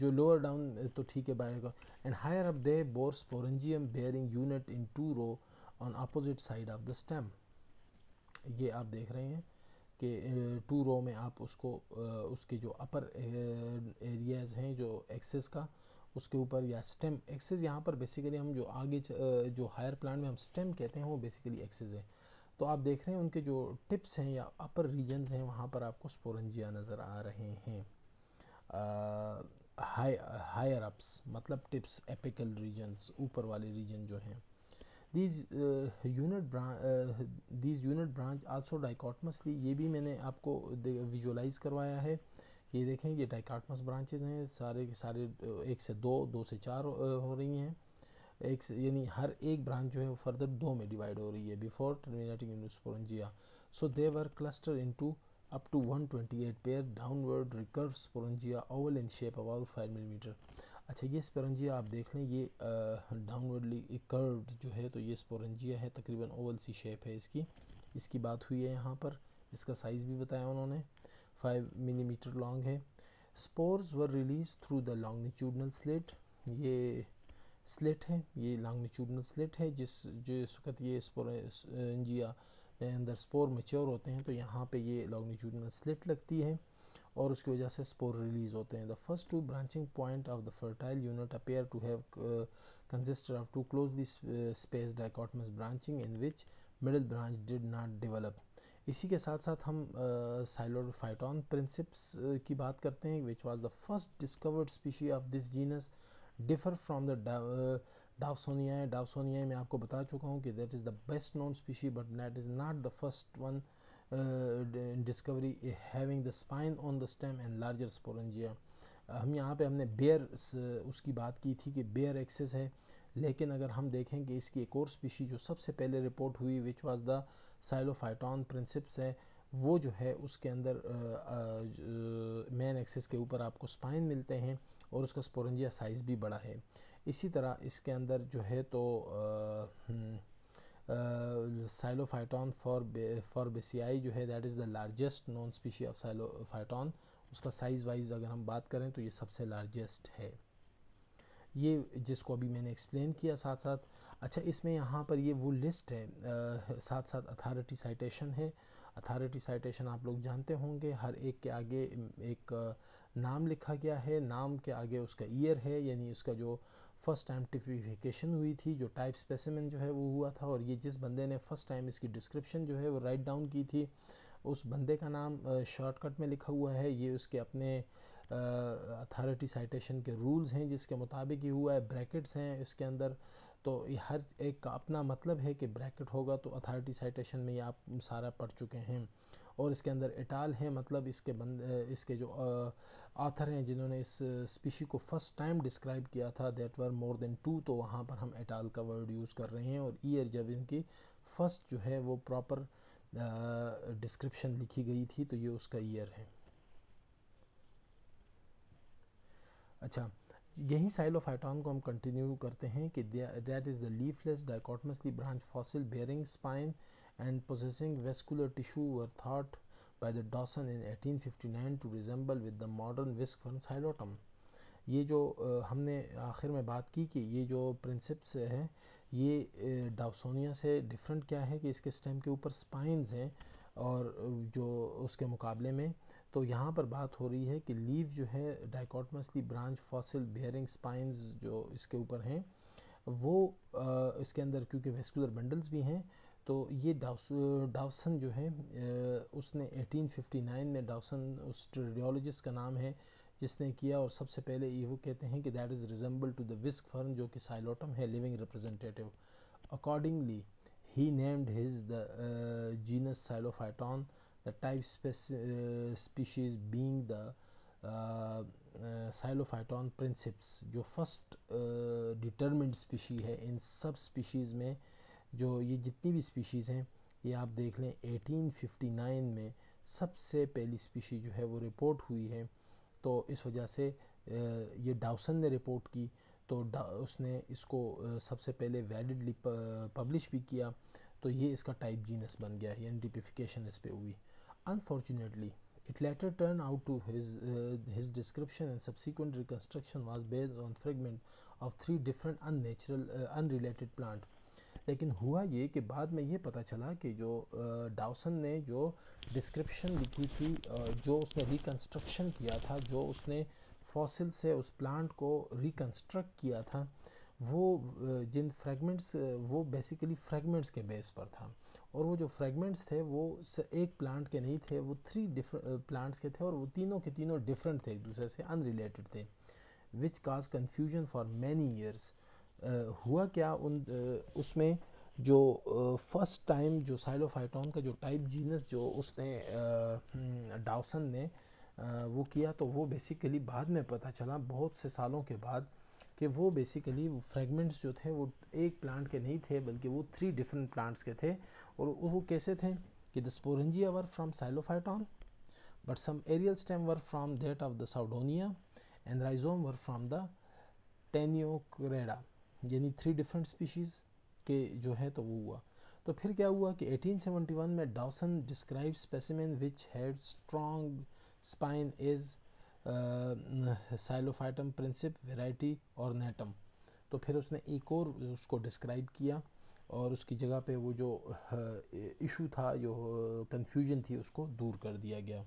जो लोअर डाउन तो ठीक है बायोगन and higher up they bore sporangium bearing unit in two row on opposite side of the stem ये आप देख रहे हैं कि टू रो में आप उसको उसके जो अपर एरियाज हैं जो एक्सेस का उसके ऊपर या स्टेम एक्सेस यहाँ पर बेसिकली हम जो आगे जो हायर प्लांट में हम स्टेम कहते हैं वो बेसिकली एक्सेस है तो आप देख रहे हैं उनके जो टिप्स हैं या अपर रीजन्स हैं वहाँ पर आपको स्पोरेंजिया नज़र आ रहे हैं हाई हायर अप्स मतलब टिप्स एपिकल रीजन्स ऊपर वाले रीजन जो हैं these unit these unit branch also dichotomously ये भी मैंने आपको विजुअलाइज करवाया है ये देखें ये डाइकॉटमस ब्रांचेज हैं सारे के सारे एक से दो दो से चार हो रही हैं एक यानी हर एक ब्रांच जो है वो फर्दर दो में डिवाइड हो रही है before terminating unisporangia so they were cluster into up to 128 pair downward recurve sporangia oval in shape about 5 millimeter अच्छा ये स्पोरेंजिया आप देख लें ये डाउनवर्डली कर्व्ड जो है तो ये स्पोरेंजिया है तकरीबन ओवल सी शेप है इसकी इसकी बात हुई है यहाँ पर इसका साइज़ भी बताया उन्होंने फाइव मिलीमीटर लॉन्ग है spores were release through the longitudinal slit ये स्लेट है ये लॉन्गिट्यूडनल स्लेट है जिस इस वक्त ये स्पोरेंजिया अंदर स्पोर मेच्योर होते हैं तो यहाँ पे ये लॉन्गिट्यूडनल स्लिट लगती है और उसकी वजह से स्पोर रिलीज़ होते हैं the first two branching point of the fertile unit appear to have consisted of two closely space dichotomous branching in which middle branch did not develop इसी के साथ साथ हम साइलोफाइटॉन uh, प्रिंसिप्स uh, की बात करते हैं which was the first discovered species of this genus differ from the dawsonii है डावसोनिया मैं आपको बता चुका हूँ कि that is the best known species but that is not the first one discovery having the spine on the stem and larger sporangia हम यहाँ पे हमने बेयर उसकी बात की थी कि बेयर एक्सेस है लेकिन अगर हम देखें कि इसकी एक और स्पीशी जो सबसे पहले रिपोर्ट हुई विच वाज द साइलोफाइटॉन प्रिंसिप्स है वो जो है उसके अंदर मेन uh, एक्सेस uh, के ऊपर आपको स्पाइन मिलते हैं और उसका स्पोरेंजिया साइज़ भी बड़ा है इसी तरह इसके अंदर जो है तो हम्म, साइलोफाइटॉन फॉर फॉर बेसियाई जो है that is the largest known species of Psilophyton उसका साइज़ वाइज अगर हम बात करें तो ये सबसे लार्जेस्ट है ये जिसको अभी मैंने एक्सप्लेन किया साथ साथ अच्छा इसमें यहाँ पर ये वो लिस्ट है आ, साथ साथ अथॉरिटी साइटेशन है अथॉरिटी साइटेशन आप लोग जानते होंगे हर एक के आगे एक नाम लिखा गया है नाम के आगे उसका ईयर है यानी उसका जो फर्स्ट टाइम टिपिफिकेशन हुई थी जो टाइप स्पेसिमेंट जो है वो हुआ था और ये जिस बंदे ने फर्स्ट टाइम इसकी डिस्क्रिप्शन जो है वो राइट डाउन की थी उस बंदे का नाम शॉर्टकट में लिखा हुआ है ये उसके अपने अथॉरिटी साइटेशन के रूल्स हैं जिसके मुताबिक ये हुआ है ब्रैकेट्स हैं इसके अंदर तो ये हर एक का अपना मतलब है कि ब्रैकेट होगा तो अथॉरिटी साइटेशन में ये आप सारा पढ़ चुके हैं और इसके अंदर इटाल हैं मतलब इसके बंद इसके जो आथर हैं जिन्होंने इस स्पीशी को फर्स्ट टाइम डिस्क्राइब किया था that were more than two तो वहाँ पर हम एटाल का वर्ड यूज़ कर रहे हैं और ईयर जब इनकी फ़र्स्ट जो है वो प्रॉपर डिस्क्रिप्शन लिखी गई थी तो ये उसका ईयर है अच्छा यही साइल ऑफ आइटॉन को हम कंटिन्यू करते हैं कि that is the leafless dichotomously branch fossil bearing spine and possessing vascular tissue were thought by the Dawson in 1859 to resemble with the modern whisk fern Psilotum ये जो हमने आखिर में बात की कि ये जो प्रिंसिप्स है ये डाउसोनिया से डिफरेंट क्या है कि इसके स्टेम के ऊपर स्पाइंस हैं और जो उसके मुकाबले में तो यहाँ पर बात हो रही है कि लीव जो है dichotomously branch fossil bearing spines जो इसके ऊपर हैं वो आ, इसके अंदर क्योंकि वेस्कुलर बंडल्स भी हैं तो ये डाउसन जो है उसने 1859 में डाउसन उस रेडियोलॉजिस्ट का नाम है जिसने किया और सबसे पहले ये वो कहते हैं कि that is resemble to the whisk fern जो कि साइलोटम है लिविंग रिप्रेजेंटेटिव अकॉर्डिंगली ही named his the genus Psilophyton the type species being the Psilophyton princeps जो फर्स्ट डिटर्मिंड स्पीशी है इन सब स्पीशीज़ में जो ये जितनी भी स्पीशीज़ हैं ये आप देख लें 1859 में सबसे पहली स्पीशी जो है वो रिपोर्ट हुई है तो इस वजह से ये डाउसन ने रिपोर्ट की तो उसने इसको सबसे पहले वैलिडली पब्लिश भी किया तो ये इसका टाइप जीनस बन गया यानी डिपिफिकेशन इस पर हुई unfortunately it later turn out to his his description and subsequent reconstruction was based on fragment of three different unnatural unrelated plant लेकिन हुआ ये कि बाद में ये पता चला कि जो डाउसन ने जो डिस्क्रिप्शन लिखी थी जो उसने रिकन्स्ट्रक्शन किया था जो उसने फॉसिल से उस प्लांट को रिकन्स्ट्रक्ट किया था वो जिन फ्रेगमेंट्स वो बेसिकली फ्रेगमेंट्स के बेस पर था और वो जो फ्रेगमेंट्स थे वो एक प्लांट के नहीं थे वो थ्री डिफरेंट प्लांट्स के थे और वो तीनों के तीनों डिफरेंट थे एक दूसरे से अनरिलेटेड थे which cause confusion for many years हुआ क्या उन उसमें जो फर्स्ट टाइम जो साइलोफाइटॉन का जो टाइप जीनस जो उसने डाउसन हम्म, ने वो किया तो वो बेसिकली बाद में पता चला बहुत से सालों के बाद कि वो बेसिकली फ्रेगमेंट्स जो थे वो एक प्लांट के नहीं थे बल्कि वो थ्री डिफरेंट प्लांट्स के थे और वो कैसे थे कि the sporangia were from Psilophyton but some aerial stem were from that of the Sawdonia and rhizome were from the Taeniocrada यानी थ्री डिफरेंट स्पीशीज़ के जो है तो वो हुआ तो फिर क्या हुआ कि 1871 में Dawson describe specimen which had strong spine is Psilophyton princeps variety ornatum तो फिर उसने एक और उसको डिस्क्राइब किया और उसकी जगह पे वो जो इशू uh, था जो कंफ्यूजन uh, थी उसको दूर कर दिया गया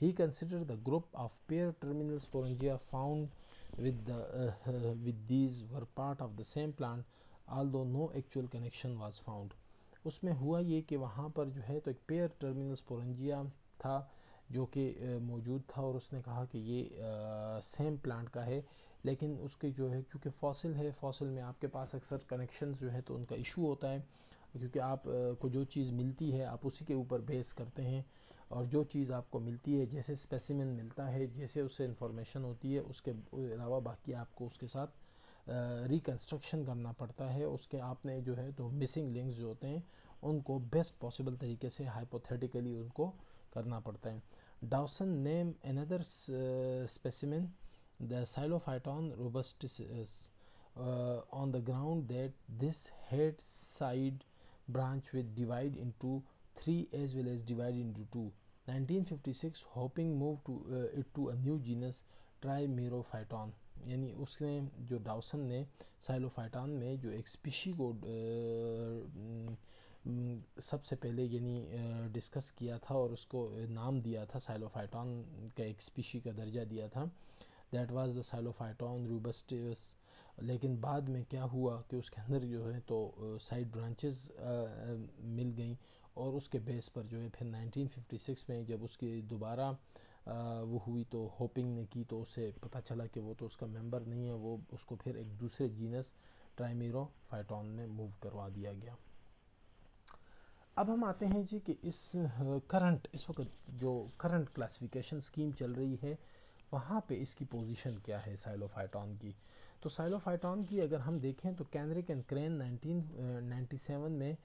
ही consider the group of pair terminals sporangia found with, the, uh, uh, with these were part of the same plant although no actual connection was found उसमें हुआ ये कि वहाँ पर जो है तो एक पेयर टर्मिनल स्पोरेंजिया था जो कि uh, मौजूद था और उसने कहा कि ये आ, सेम प्लांट का है लेकिन उसके जो है क्योंकि फॉसिल है फॉसिल में आपके पास अक्सर कनेक्शन जो है तो उनका इशू होता है क्योंकि आप uh, को जो चीज़ मिलती है आप उसी के ऊपर बेस करते हैं और जो चीज़ आपको मिलती है जैसे स्पेसिमिन मिलता है जैसे उससे इंफॉर्मेशन होती है उसके अलावा बाकी आपको उसके साथ रिकन्स्ट्रक्शन uh, करना पड़ता है उसके आपने जो है तो मिसिंग लिंक्स जो होते हैं उनको बेस्ट पॉसिबल तरीके से हाइपोथेटिकली उनको करना पड़ता है Dawson name another specimen the Psilophyton robust on the ground that this had side branch with divide into three as well as divide into two 1956 Hopping move to it to a new genus Trimerophyton यानी उसने जो डाउसन ने साइलोफाइटॉन में जो एक स्पीशी को uh, mm, सबसे पहले यानी डिस्कस uh, किया था और उसको uh, नाम दिया था साइलोफाइटॉन का एक स्पीशी का दर्जा दिया था that was the Psilophyton robustius लेकिन बाद में क्या हुआ कि उसके अंदर जो है तो साइड ब्रांचेस मिल गई और उसके बेस पर जो है फिर 1956 में जब उसकी दोबारा वो हुई तो होपिंग ने की तो उसे पता चला कि वो तो उसका मेंबर नहीं है वो उसको फिर एक दूसरे जीनस ट्राइमीरो फाइटॉन में मूव करवा दिया गया अब हम आते हैं जी कि इस करंट इस वक्त जो करंट क्लासिफिकेशन स्कीम चल रही है वहाँ पे इसकी पोजीशन क्या है साइलोफाइटॉन की तो साइलोफाइटॉन की अगर हम देखें तो Kenrick and Crane nineteen ninety seven में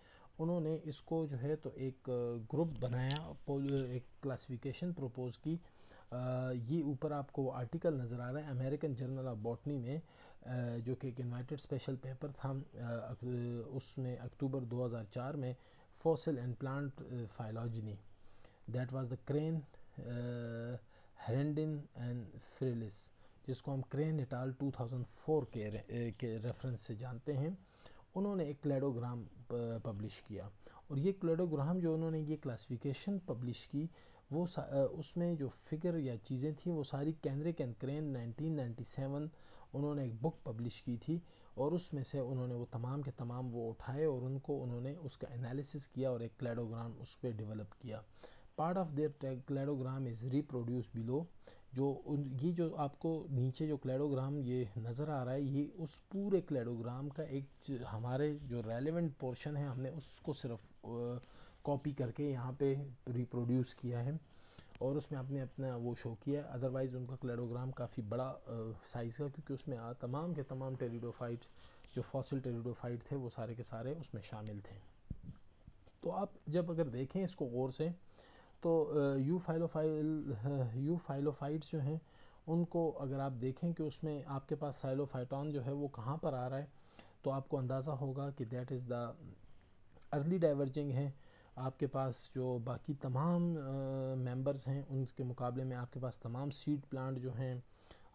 उन्होंने इसको जो है तो एक ग्रुप बनाया एक क्लासिफिकेशन प्रपोज की ये ऊपर आपको आर्टिकल नज़र आ रहा है अमेरिकन जर्नल ऑफ बॉटनी में जो कि एक इनवाइटेड स्पेशल पेपर था उसमें अक्टूबर 2004 में fossil and plant phylogeny that was the Crane Herendeen and Friis जिसको हम क्रेन इटाल 2004 के के रेफरेंस से जानते हैं उन्होंने एक क्लेडोग्राम पब्लिश किया और ये क्लेडोग्राम जो उन्होंने ये क्लासिफिकेशन पब्लिश की वो उसमें जो फिगर या चीज़ें थी वो सारी केंद्रे कैंक्रेन 1997 उन्होंने एक बुक पब्लिश की थी और उसमें से उन्होंने वो तमाम के तमाम वो उठाए और उनको उन्होंने उसका एनालिसिस किया और एक क्लेडोग्राम उस पर डिवेलप किया part of their cladogram is reproduce below जो उन ये जो आपको नीचे जो क्लैडोग्राम ये नज़र आ रहा है ये उस पूरे क्लैडोग्राम का एक हमारे जो रेलिवेंट पोर्शन है हमने उसको सिर्फ कॉपी करके यहाँ पे रिप्रोड्यूस किया है और उसमें आपने अपना वो शो किया अदरवाइज़ उनका क्लेडोग्राम काफ़ी बड़ा साइज़ का क्योंकि उसमें आ, तमाम के तमाम टेरिडोफाइट जो फॉसिल टेरिडोफाइट थे वो सारे के सारे उसमें शामिल थे तो आप जब अगर देखें इसको गौर से तो यू फाइलोफाइल [laughs] यू फाइलोफाइट्स जो हैं उनको अगर आप देखें कि उसमें आपके पास साइलोफाइटॉन जो है वो कहाँ पर आ रहा है तो आपको अंदाज़ा होगा कि that is the early diverging है आपके पास जो बाकी तमाम मेंबर्स हैं उनके मुकाबले में आपके पास तमाम सीड प्लांट जो हैं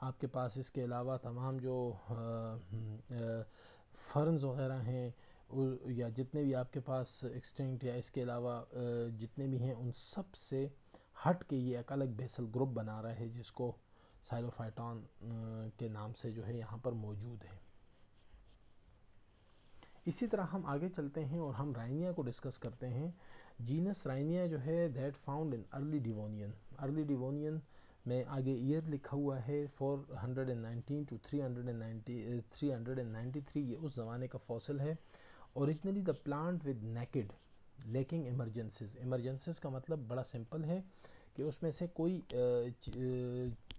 आपके पास इसके अलावा तमाम जो फर्नस हम्म, वगैरह हैं या जितने भी आपके पास एक्सटेंट या इसके अलावा जितने भी हैं उन सब से हट के ये एक अलग बेसल ग्रुप बना रहा है जिसको साइलोफाइटॉन के नाम से जो है यहाँ पर मौजूद है इसी तरह हम आगे चलते हैं और हम राइनिया को डिस्कस करते हैं जीनस राइनिया जो है that found in early Devonian early Devonian में आगे ईयर लिखा हुआ है four hundred and nineteen to three hundred and ninety three hundred and ninety three ये उस ज़माने का फौसल है originally the plant with naked lacking emergencies emergencies का मतलब बड़ा सिंपल है कि उसमें से कोई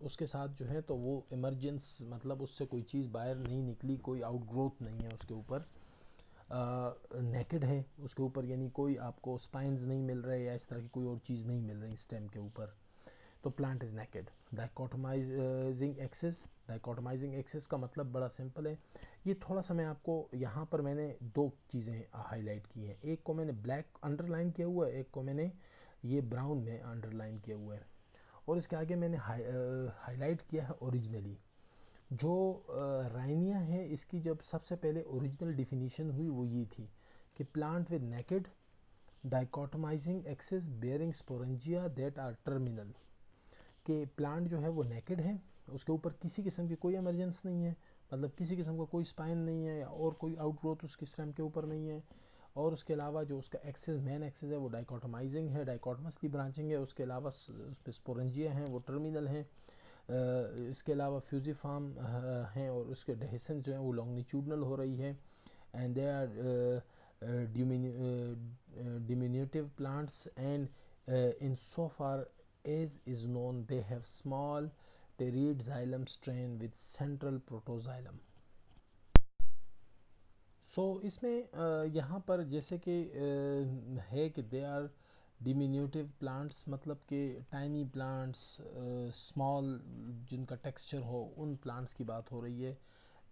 उसके साथ जो है तो वो इमरजेंस मतलब उससे कोई चीज़ बाहर नहीं निकली कोई आउटग्रोथ नहीं है उसके ऊपर नेकेड है उसके ऊपर यानी कोई आपको स्पाइंस नहीं मिल रहे या इस तरह की कोई और चीज़ नहीं मिल रही स्टेम के ऊपर तो plant is naked dichotomizing axes dichotomizing axes का मतलब बड़ा सिंपल है ये थोड़ा सा मैं आपको यहाँ पर मैंने दो चीज़ें हाईलाइट की हैं एक को मैंने ब्लैक अंडरलाइन किया हुआ है एक को मैंने ये ब्राउन में अंडरलाइन किया हुआ है और इसके आगे मैंने हाईलाइट किया है ओरिजिनली जो राइनिया है इसकी जब सबसे पहले ओरिजिनल डिफिनीशन हुई वो ये थी कि plant with naked dichotomizing axes bearing sporangia that are terminal कि प्लांट जो है वो नेकेड है उसके ऊपर किसी किस्म की कोई एमरजेंस नहीं है मतलब किसी किस्म का कोई स्पाइन नहीं है और कोई आउटग्रोथ उसके स्टेम के ऊपर नहीं है और उसके अलावा जो उसका एक्सेस मेन एक्सेस है वो डाइकोटमाइजिंग है डाइकोटमसली ब्रांचिंग है उसके अलावा उस पर स्पोरेंजिया हैं वो टर्मिनल हैं इसके अलावा फ्यूजीफार्म हैं और उसके डहसन जो है वो लॉन्गनीचूडनल हो रही है and they are diminutive plants and in so far as is known they have small pterid xylem strain with central protoxylem so so, इसमें यहाँ पर जैसे कि है कि दे आर डिमिन्यूटिव प्लांट्स मतलब कि टाइनी प्लांट्स स्मॉल जिनका टेक्सचर हो उन प्लांट्स की बात हो रही है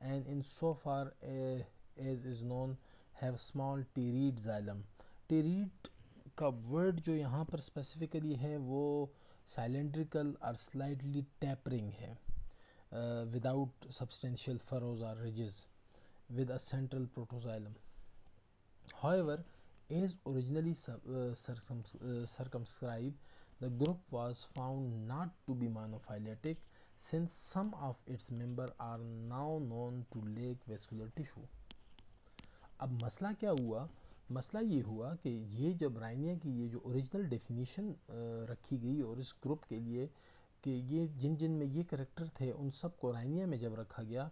and in so far as is known have small terete xylem terete का वर्ड जो यहाँ पर स्पेसिफिकली है वो साइलेंट्रिकल आर स्लाइटली टैपरिंग है without substantial furrows or ridges with a central protoxylem however is originally circumscribe the group was found not to be monophyletic since some of its member are now known to lack vascular tissue अब मसला क्या हुआ मसला ये हुआ कि ये जब राइनिया की ये जो ओरिजिनल डेफिनेशन रखी गई और इस ग्रुप के लिए कि ये जिन जिन में ये करेक्टर थे उन सब को राइनिया में जब रखा गया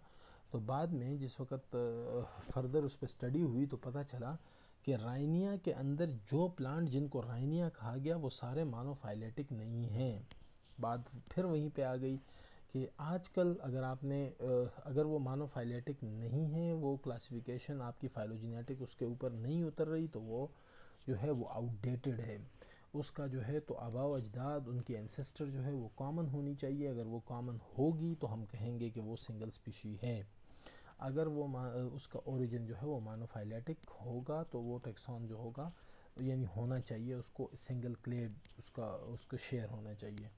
तो बाद में जिस वक्त फर्दर उस पर स्टडी हुई तो पता चला कि राइनिया के अंदर जो प्लांट जिनको राइनिया कहा गया वो सारे मानो फाइलेटिक नहीं हैं बाद फिर वहीं पे आ गई कि आजकल अगर आपने अगर वो मानो फाइलेटिक नहीं है वो क्लासिफिकेशन आपकी फाइलोजीनेटिक उसके ऊपर नहीं उतर रही तो वो जो है वो आउटडेटेड है उसका जो है तो आबाव अजदाद उनकी एनसेस्टर जो है वो कॉमन होनी चाहिए अगर वो कॉमन होगी तो हम कहेंगे कि वो सिंगल स्पीशी है अगर वो उसका ओरिजिन जो है वो मानोफाइलेटिक होगा तो वो टेक्सॉन जो होगा यानी होना चाहिए उसको सिंगल क्लेड उसका उसको शेयर होना चाहिए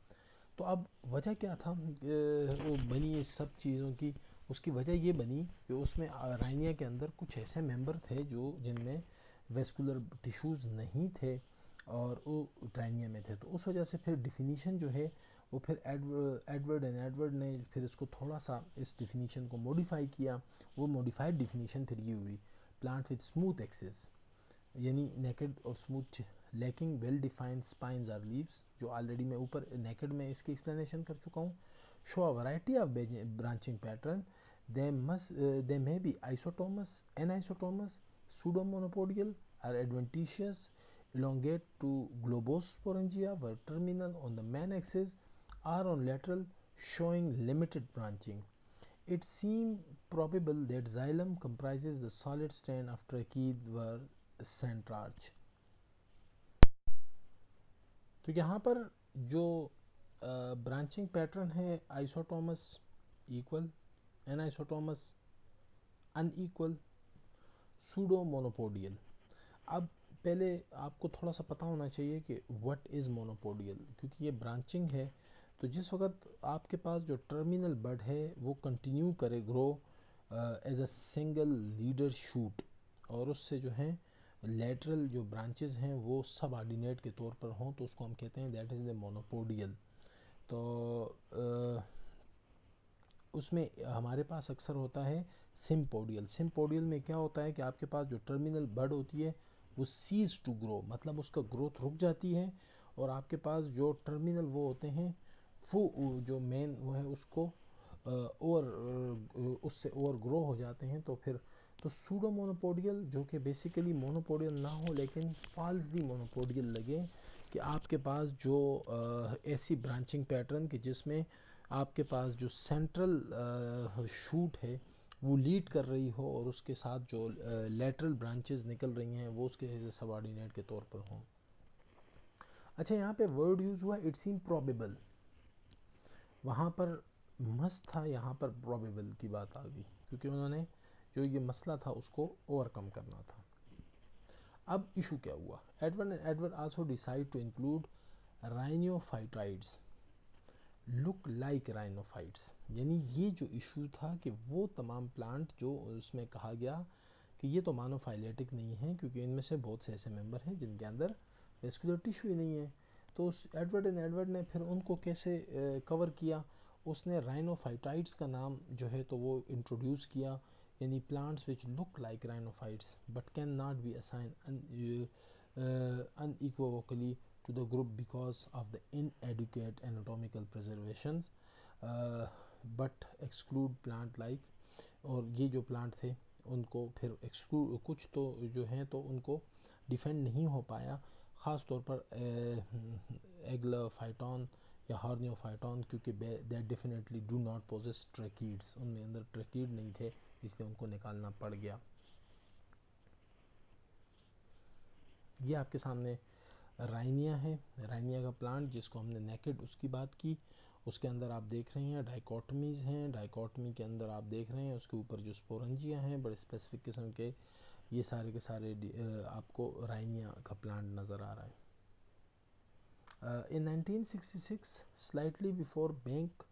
तो अब वजह क्या था वो बनी ये सब चीज़ों की उसकी वजह ये बनी कि उसमें रानिया के अंदर कुछ ऐसे मेंबर थे जो जिनमें वेस्कुलर टिश्यूज़ नहीं थे और वो ट्राइनिया में थे तो उस वजह से फिर डिफिनीशन जो है वो फिर एडवर्ड एंड एडवर्ड ने फिर इसको थोड़ा सा इस डिफिनीशन को मॉडिफाई किया वो मॉडिफाइड डिफिनीशन फिर ये हुई प्लांट विथ स्मूथ एक्सेस यानी नेकेड और smooth lacking well defined spine or leaves जो ऑलरेडी मैं ऊपर नेकेड में इसकी एक्सप्लेनेशन कर चुका हूँ show a variety of branching pattern they must they may be isotomous anisotomous pseudo or adventitious elongate to globose sporangia were terminal on the main axes or on lateral showing limited branching it seem probable that xylem comprises the solid stand of tracheid were centrarch तो यहाँ पर जो ब्रांचिंग पैटर्न है isotomous equal anisotomous unequal pseudo monopodial अब पहले आपको थोड़ा सा पता होना चाहिए कि व्हाट इज़ मोनोपोडियल क्योंकि ये ब्रांचिंग है तो जिस वक्त आपके पास जो टर्मिनल बर्ड है वो कंटिन्यू करे grow as a single leader shoot और उससे जो है लेटरल जो ब्रांचेज हैं वो सब आर्डिनेट के तौर पर हों तो उसको हम कहते हैं दैट इज़ द मोनोपोडियल तो आ, उसमें हमारे पास अक्सर होता है सिम्पोडियल सिम्पोडियल में क्या होता है कि आपके पास जो टर्मिनल बर्ड होती है वो सीज़ टू ग्रो मतलब उसका ग्रोथ रुक जाती है और आपके पास जो टर्मिनल वो होते हैं वो जो मेन वो है उसको ओवर उससे ओवर ग्रो हो जाते हैं तो फिर तो सूडो मोनोपोडियल जो कि बेसिकली मोनोपोडियल ना हो लेकिन फाल्सली मोनोपोडियल लगे कि आपके पास जो आ, ऐसी ब्रांचिंग पैटर्न कि जिसमें आपके पास जो सेंट्रल शूट है वो लीड कर रही हो और उसके साथ जो लेटरल ब्रांचेस निकल रही हैं वो उसके सबॉर्डिनेट के तौर पर हों अच्छा यहाँ पे वर्ड यूज़ हुआ इट सीम प्रोबेबल वहाँ पर मस्त था यहाँ पर प्रोबेबल की बात आ गई क्योंकि उन्होंने जो ये मसला था उसको ओवरकम करना था अब इशू क्या हुआ Edward and Edward also decide to include rhinophytoids look like rhinophytes यानी ये जो इशू था कि वो तमाम प्लांट जो उसमें कहा गया कि ये तो मानोफाइलेटिक नहीं है क्योंकि इनमें से बहुत से ऐसे मेंबर हैं जिनके अंदर वेस्कुलर टिश्यू ही नहीं है तो उस एडवर्ड एंड एडवर्ड ने फिर उनको कैसे कवर किया उसने राइनोफाइटाइड्स का नाम जो है तो वो इंट्रोड्यूस किया any plants which look like rhinophytes but cannot be assigned un uh, unequivocally to the group because of the inadequate anatomical preservations uh, but exclude plant like और ये जो प्लांट थे उनको फिर एक्सक्लू कुछ तो जो हैं तो उनको डिफेंड नहीं हो पाया ख़ास तौर पर एग्लाफाइटॉन या हार्नियोफाइटॉन क्योंकि they definitely do not possess tracheids उनमें अंदर ट्रैकीड नहीं थे इसलिए उनको निकालना पड़ गया ये आपके सामने राइनिया है राइनिया का प्लांट जिसको हमने नेकेड उसकी बात की उसके अंदर आप देख रहे हैं डाइकोटमीज हैं डाइकोटमी के अंदर आप देख रहे हैं उसके ऊपर जो स्पोरंजिया हैं बड़े स्पेसिफिक किस्म के ये सारे के सारे आपको राइनिया का प्लांट नज़र आ रहा है in 1966 slightly before Bank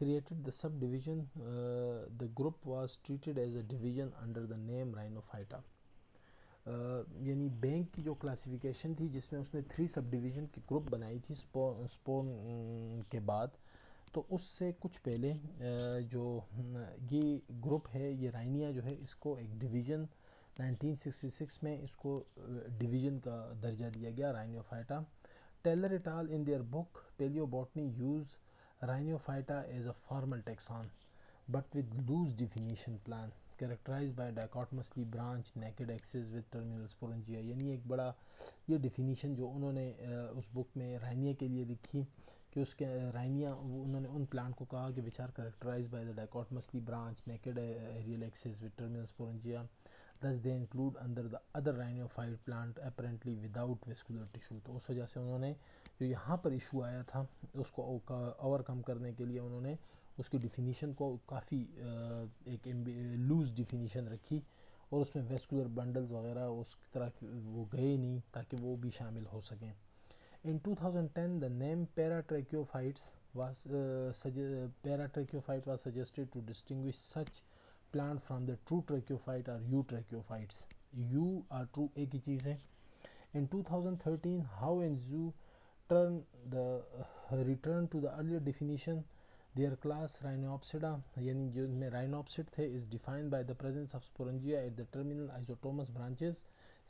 created the subdivision, uh, the group was treated as a division under the name Rhinophyta. Uh, यानी बैंक की जो क्लासिफिकेशन थी जिसमें उसने थ्री सब डिवीज़न की ग्रुप बनाई थी स्पोन के बाद तो उससे कुछ पहले uh, जो ये ग्रुप है ये राइनिया जो है इसको एक डिवीज़न 1966 में इसको डिवीज़न uh, का दर्जा दिया गया Rhyniophyta Taylor et al in their book paleobotany use Rhinophyta is a formal taxon but with loose definition plan characterized by dichotomously branched naked axis with terminal sporangia यानी एक बड़ा ये definition जो उन्होंने उस book में राइनिया के लिए लिखी कि उसके राइनिया उन्होंने उन plant को कहा कि विच characterized by the dichotomously branched naked aerial axis with terminal sporangia thus they include under the other rhinophyte plant apparently without vascular tissue तो उस वजह से उन्होंने जो यहाँ पर इशू आया था उसको ओवरकम करने के लिए उन्होंने उसकी डिफिनीशन को काफ़ी एक लूज़ डिफिनीशन रखी और उसमें वेस्कुलर बंडल्स वगैरह उस तरह वो गए नहीं ताकि वो भी शामिल हो सकें in 2010 thousand ten the name paratracheophytes was paratracheophyte was suggested to distinguish such plan from the true tracheophyte or eutracheophytes eu are true एक ही चीज़ है in two thousand thirteen Hao and Xue return the uh, return to the earlier definition their class rhinopsida yani jo में rhinopsid the is defined by the presence of sporangia at the terminal isotomous branches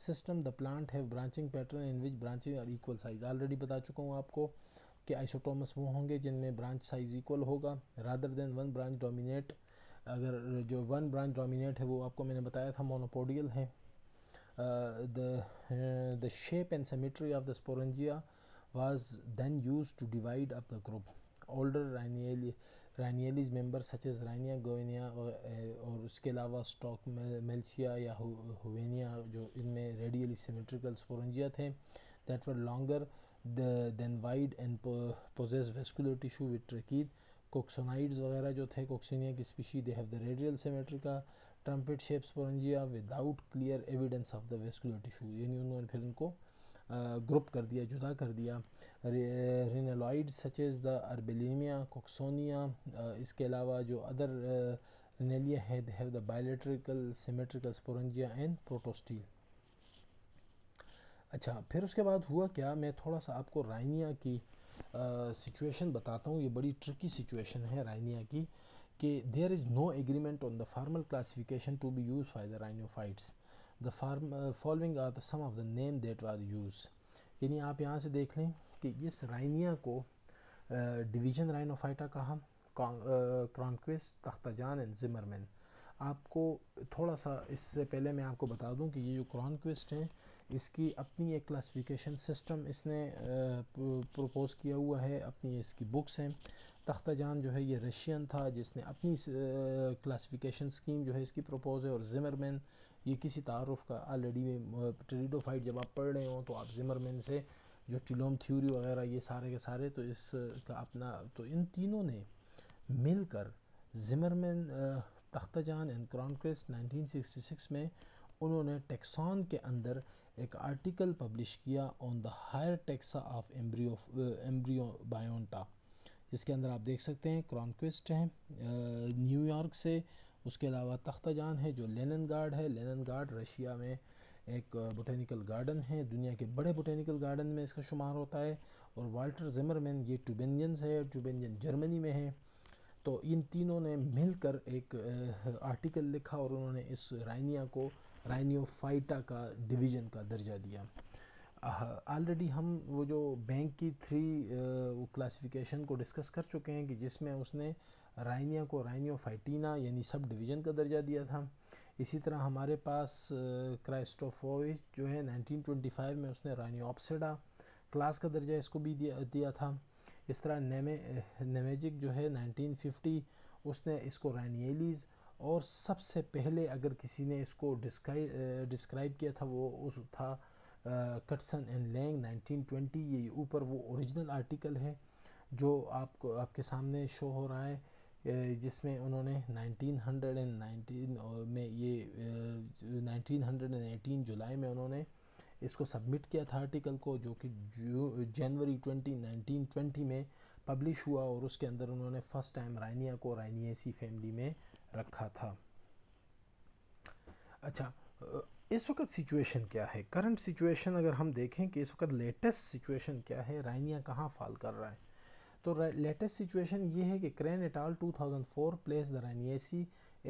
system the plant have branching pattern in which branches are equal size already bata chuka hu aapko ki isotomous वो होंगे जिनमें branch size equal hoga rather than one branch dominate agar jo one branch dominate hai wo aapko maine bataya tha monopodial hai uh, the uh, the shape and symmetry of the sporangia was then used to divide up the group. Older Ranieri Rhyniales member such as Rhynia Gwynneia और, और उसके अलावा स्टॉक मेल्सिया या हुवेनिया जो इनमें रेडियली सिमेट्रिकल स्पोरेंजिया थे that were longer than wide and possess vascular tissue with tracheid cooksonioids वगैरह जो थे कोक्सिनिया की species they have the radial symmetrical trumpet shape sporangia without clear evidence of the vascular tissue यानी उन्होंने फिर उनको ग्रुप कर दिया जुदा कर दिया रिनेलॉइड सच द अर्बेलीमिया कोक्सोनिया इसके अलावा जो अदर रिनेलिया है have the bilateral symmetrical sporangia and protostele अच्छा फिर उसके बाद हुआ क्या मैं थोड़ा सा आपको राइनिया की सिचुएशन बताता हूँ ये बड़ी ट्रिकी सिचुएशन है राइनिया की कि there is no agreement on the formal classification to be use for the rhinophytes the form following are the some of the name that are use यानी आप यहाँ से देख लें कि इस राइनिया को डिवीजन uh, राइनोफाइटा कहा तख्ता तख्ताजान एंड जिमरमैन आपको थोड़ा सा इससे पहले मैं आपको बता दूं कि ये जो क्रॉन्क्वेस्ट हैं इसकी अपनी एक क्लासिफिकेशन सिस्टम इसने uh, प्रपोज़ किया हुआ है अपनी इसकी बुक्स हैं तख्ता जान जो है ये रशियन था जिसने अपनी क्लासिफिकेशन uh, स्कीम जो है इसकी प्रपोज है और ज़िमरमैन ये किसी तारफ़ का ऑलरेडी में फाइट जब आप पढ़ रहे हो तो आप जिमरमैन से जो टिलोम थ्योरी वगैरह ये सारे के सारे तो इसका अपना तो इन तीनों ने मिलकर जिमरमैन तख्ता जान एंड क्रॉनक्रेस 1966 में उन्होंने टेक्सॉन के अंदर एक आर्टिकल पब्लिश किया on the higher taxa of embryo Embryobionta जिसके अंदर आप देख सकते हैं क्रॉनक्वेस्ट हैं न्यूयॉर्क से उसके अलावा तख्ता जान है जो लेनन गार्ड है लेनन गार्ड रशिया में एक बोटेनिकल गार्डन है दुनिया के बड़े बोटेनिकल गार्डन में इसका शुमार होता है और वाल्टर जिमरमैन ये ट्यूबेंजन है ट्यूबेंजन जर्मनी में है तो इन तीनों ने मिलकर एक आर्टिकल लिखा और उन्होंने इस राइनिया को फाइटा का डिवीज़न का दर्जा दिया ऑलरेडी हम वो जो बैंक की थ्री क्लासिफिकेशन को डिस्कस कर चुके हैं कि जिसमें उसने राइनिया को राइनियोफाइटिना यानी सब डिवीज़न का दर्जा दिया था इसी तरह हमारे पास क्राइस्टोफोविच जो है 1925 में उसने राइनियोप्सिडा क्लास का दर्जा इसको भी दिया दिया था इस तरह नेमे नेमेजिक जो है 1950 उसने इसको राइनियलीज़ और सबसे पहले अगर किसी ने इसको डिस्क्राइब किया था वो उस था कटसन एंड लैंग 1920 ये ऊपर वो ओरिजिनल आर्टिकल है जो आपको आपके सामने शो हो रहा है जिसमें उन्होंने 1919 में ये 1918 जुलाई में उन्होंने इसको सबमिट किया था आर्टिकल को जो कि जनवरी 20 1920 में पब्लिश हुआ और उसके अंदर उन्होंने फ़र्स्ट टाइम रानिया को राइनियसी फैमिली में रखा था अच्छा इस वक्त सिचुएशन क्या है करंट सिचुएशन अगर हम देखें कि इस वक्त लेटेस्ट सिचुएशन क्या है रानिया कहाँ फॉल कर रहा है तो लेटेस्ट सिचुएशन ये है कि Crane thousand four place the Rhyniaceae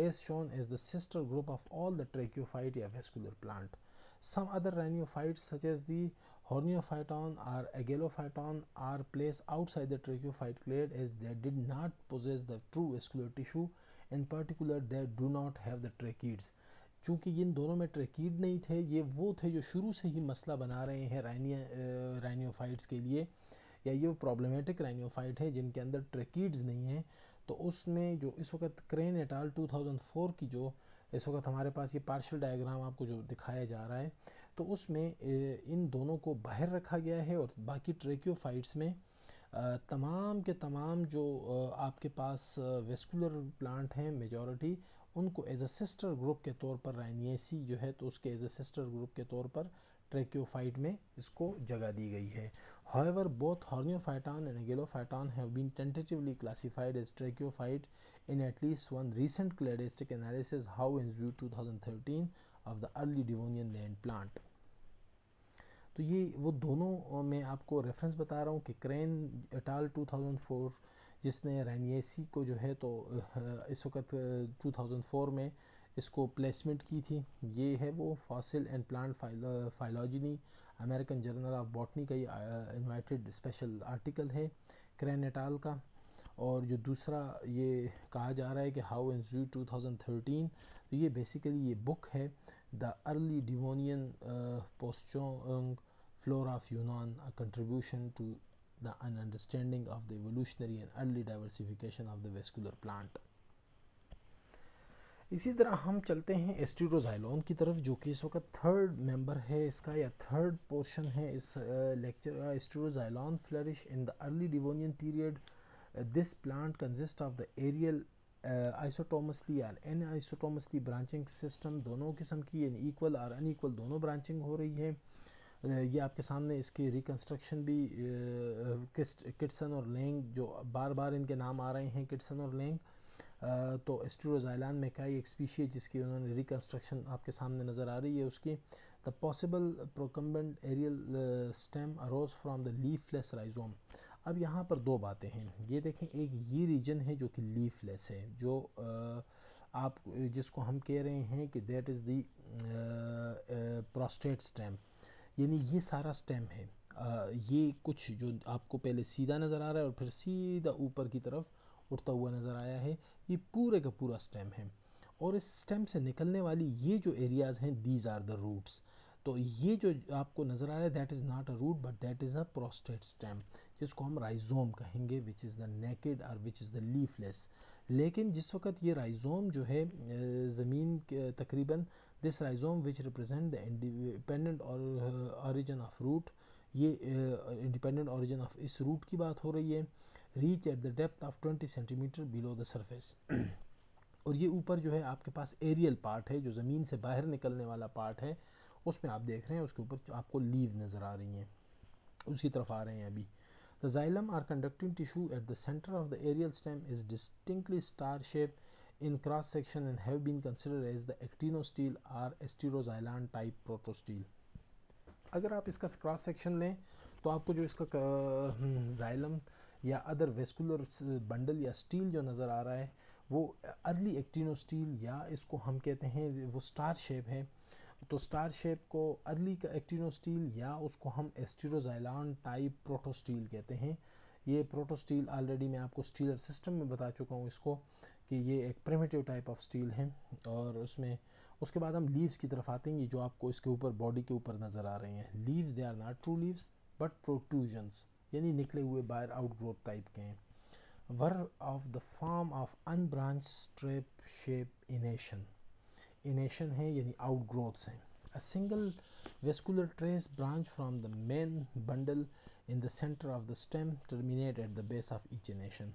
as shown as the sister group of all the tracheophyte या vascular plant some other rhyniophyte such as the Horneophyton or Aglaophyton are place outside the tracheophyte clade as they did not possess the true vascular tissue in particular they do not have the tracheids चूँकि इन दोनों में ट्रेकिड नहीं थे ये वो थे जो शुरू से ही मसला बना रहे हैं रैनियो रैनियोफाइट्स के लिए या ये प्रॉब्लमेटिक राइनोफाइट है जिनके अंदर ट्रेकिड्स नहीं हैं तो उसमें जो इस वक्त क्रेन एटाल 2004 की जो इस वक्त हमारे पास ये पार्शल डायग्राम आपको जो दिखाया जा रहा है तो उसमें इन दोनों को बाहर रखा गया है और बाकी ट्रेक्योफाइट्स में तमाम के तमाम जो आपके पास वेस्कुलर प्लांट हैं मेजॉरिटी उनको एज अ सिस्टर ग्रुप के तौर पर रैनियसी जो है तो उसके एज अ सिस्टर ग्रुप के तौर पर ट्रेक्योफाइट में इसको जगह दी गई है however both Horneophyton and Aglaophyton have been tentatively classified as tracheophyte in at least one recent cladistic analysis how in view to of the early Devonian land plant तो ये वो दोनों मैं आपको रेफरेंस बता रहा हूँ कि क्रेन एटाल 2004 जिसने रैनियसी को जो है तो इस वक्त 2004 में इसको प्लेसमेंट की थी ये है वो fossil and plant phylogeny American Journal of Botany का ये इनवाइटेड स्पेशल आर्टिकल है क्रैनेटाल का और जो दूसरा ये कहा जा रहा है कि हाउ इंस्टीट्यूट टू थर्टीन तो ये बेसिकली ये बुक है the early Devonian Posongchong flora of Yunnan a contribution to the understanding of the evolutionary and early diversification of the vascular plant इसी तरह हम चलते हैं एस्ट्रोजाइलोन की तरफ जो कि इस वक्त थर्ड मेंबर है इसका या थर्ड पोर्शन है इस लेक्चर का Asteroxylon flourish in the early Devonian period this plant consist of the aerial isotomously और एन आइसोटोमसली ब्रांचिंग सिस्टम दोनों किस्म की यानी इक्वल और अनईक्वल दोनों ब्रांचिंग हो रही है ये आपके सामने इसकी रिकन्स्ट्रक्शन भी किट्सन और लेंग जो बार बार इनके नाम आ रहे हैं किट्सन और लेंग तो एस्ट्रोजाइलान में कई एक स्पीशी जिसकी उन्होंने रिकन्स्ट्रक्शन आपके सामने नज़र आ रही है उसकी the possible procumbent aerial stem arose from the leafless rhizome अब यहाँ पर दो बातें हैं ये देखें एक ये रीजन है जो कि लीफलेस है जो आप जिसको हम कह रहे हैं कि that is the prostrate stem यानी ये सारा स्टेम है आ, ये कुछ जो आपको पहले सीधा नज़र आ रहा है और फिर सीधा ऊपर की तरफ उड़ता हुआ नज़र आया है ये पूरे का पूरा स्टेम है और इस स्टेम से निकलने वाली ये जो एरियाज़ हैं दीज आर द रूट्स तो ये जो आपको नज़र आ रहा है that is not a root but that is a prostrate stem जिसको हम राइजोम कहेंगे विच इज़ द नेकेड और विच इज़ द लीफलेस लेकिन जिस वक्त ये राइजोम जो है ज़मीन तकरीबन this rhizome which represent the independent और ऑरिजन ऑफ रूट ये इंडिपेंडेंट ऑरिजन ऑफ इस रूट की बात हो रही है reach at the depth of twenty centimetre below the surface और ये ऊपर जो है आपके पास एरियल पार्ट है जो ज़मीन से बाहर निकलने वाला पार्ट है उसमें आप देख रहे हैं उसके ऊपर आपको लीव नज़र आ रही हैं उसकी तरफ आ रहे हैं अभी the xylem or conducting tissue at the centre of the aerial stem is distinctly star shape in cross section and have been considered as the actinosteel or esteroxylan type protostele अगर आप इसका क्रॉस सेक्शन लें तो आपको जो इसका जाइलम हम्म, uh, या अदर वेस्कुलर बंडल या स्टील जो नज़र आ रहा है वो अर्ली एक्टिनो स्टील या इसको हम कहते हैं वो स्टार शेप है तो स्टार शेप को अर्ली का एक्टिनो स्टील या उसको हम एस्टिरोजाइलान टाइप प्रोटोस्टील कहते हैं ये प्रोटोस्टील ऑलरेडी मैं आपको स्टीलर सिस्टम में बता चुका हूँ इसको कि ये एक प्रिमेटिव टाइप ऑफ स्टील है और उसमें उसके बाद हम लीव्स की तरफ आते हैं ये जो आपको इसके ऊपर बॉडी के ऊपर नज़र आ रहे हैं leaves they are not true leaves but protrusions यानी निकले हुए बाहर आउटग्रोथ टाइप के हैं were of the form of unbranch strap shape enation enation है यानी आउटग्रोथ्स हैं a single vascular trace branch from the main bundle in the centre of the stem terminate at the base of each enation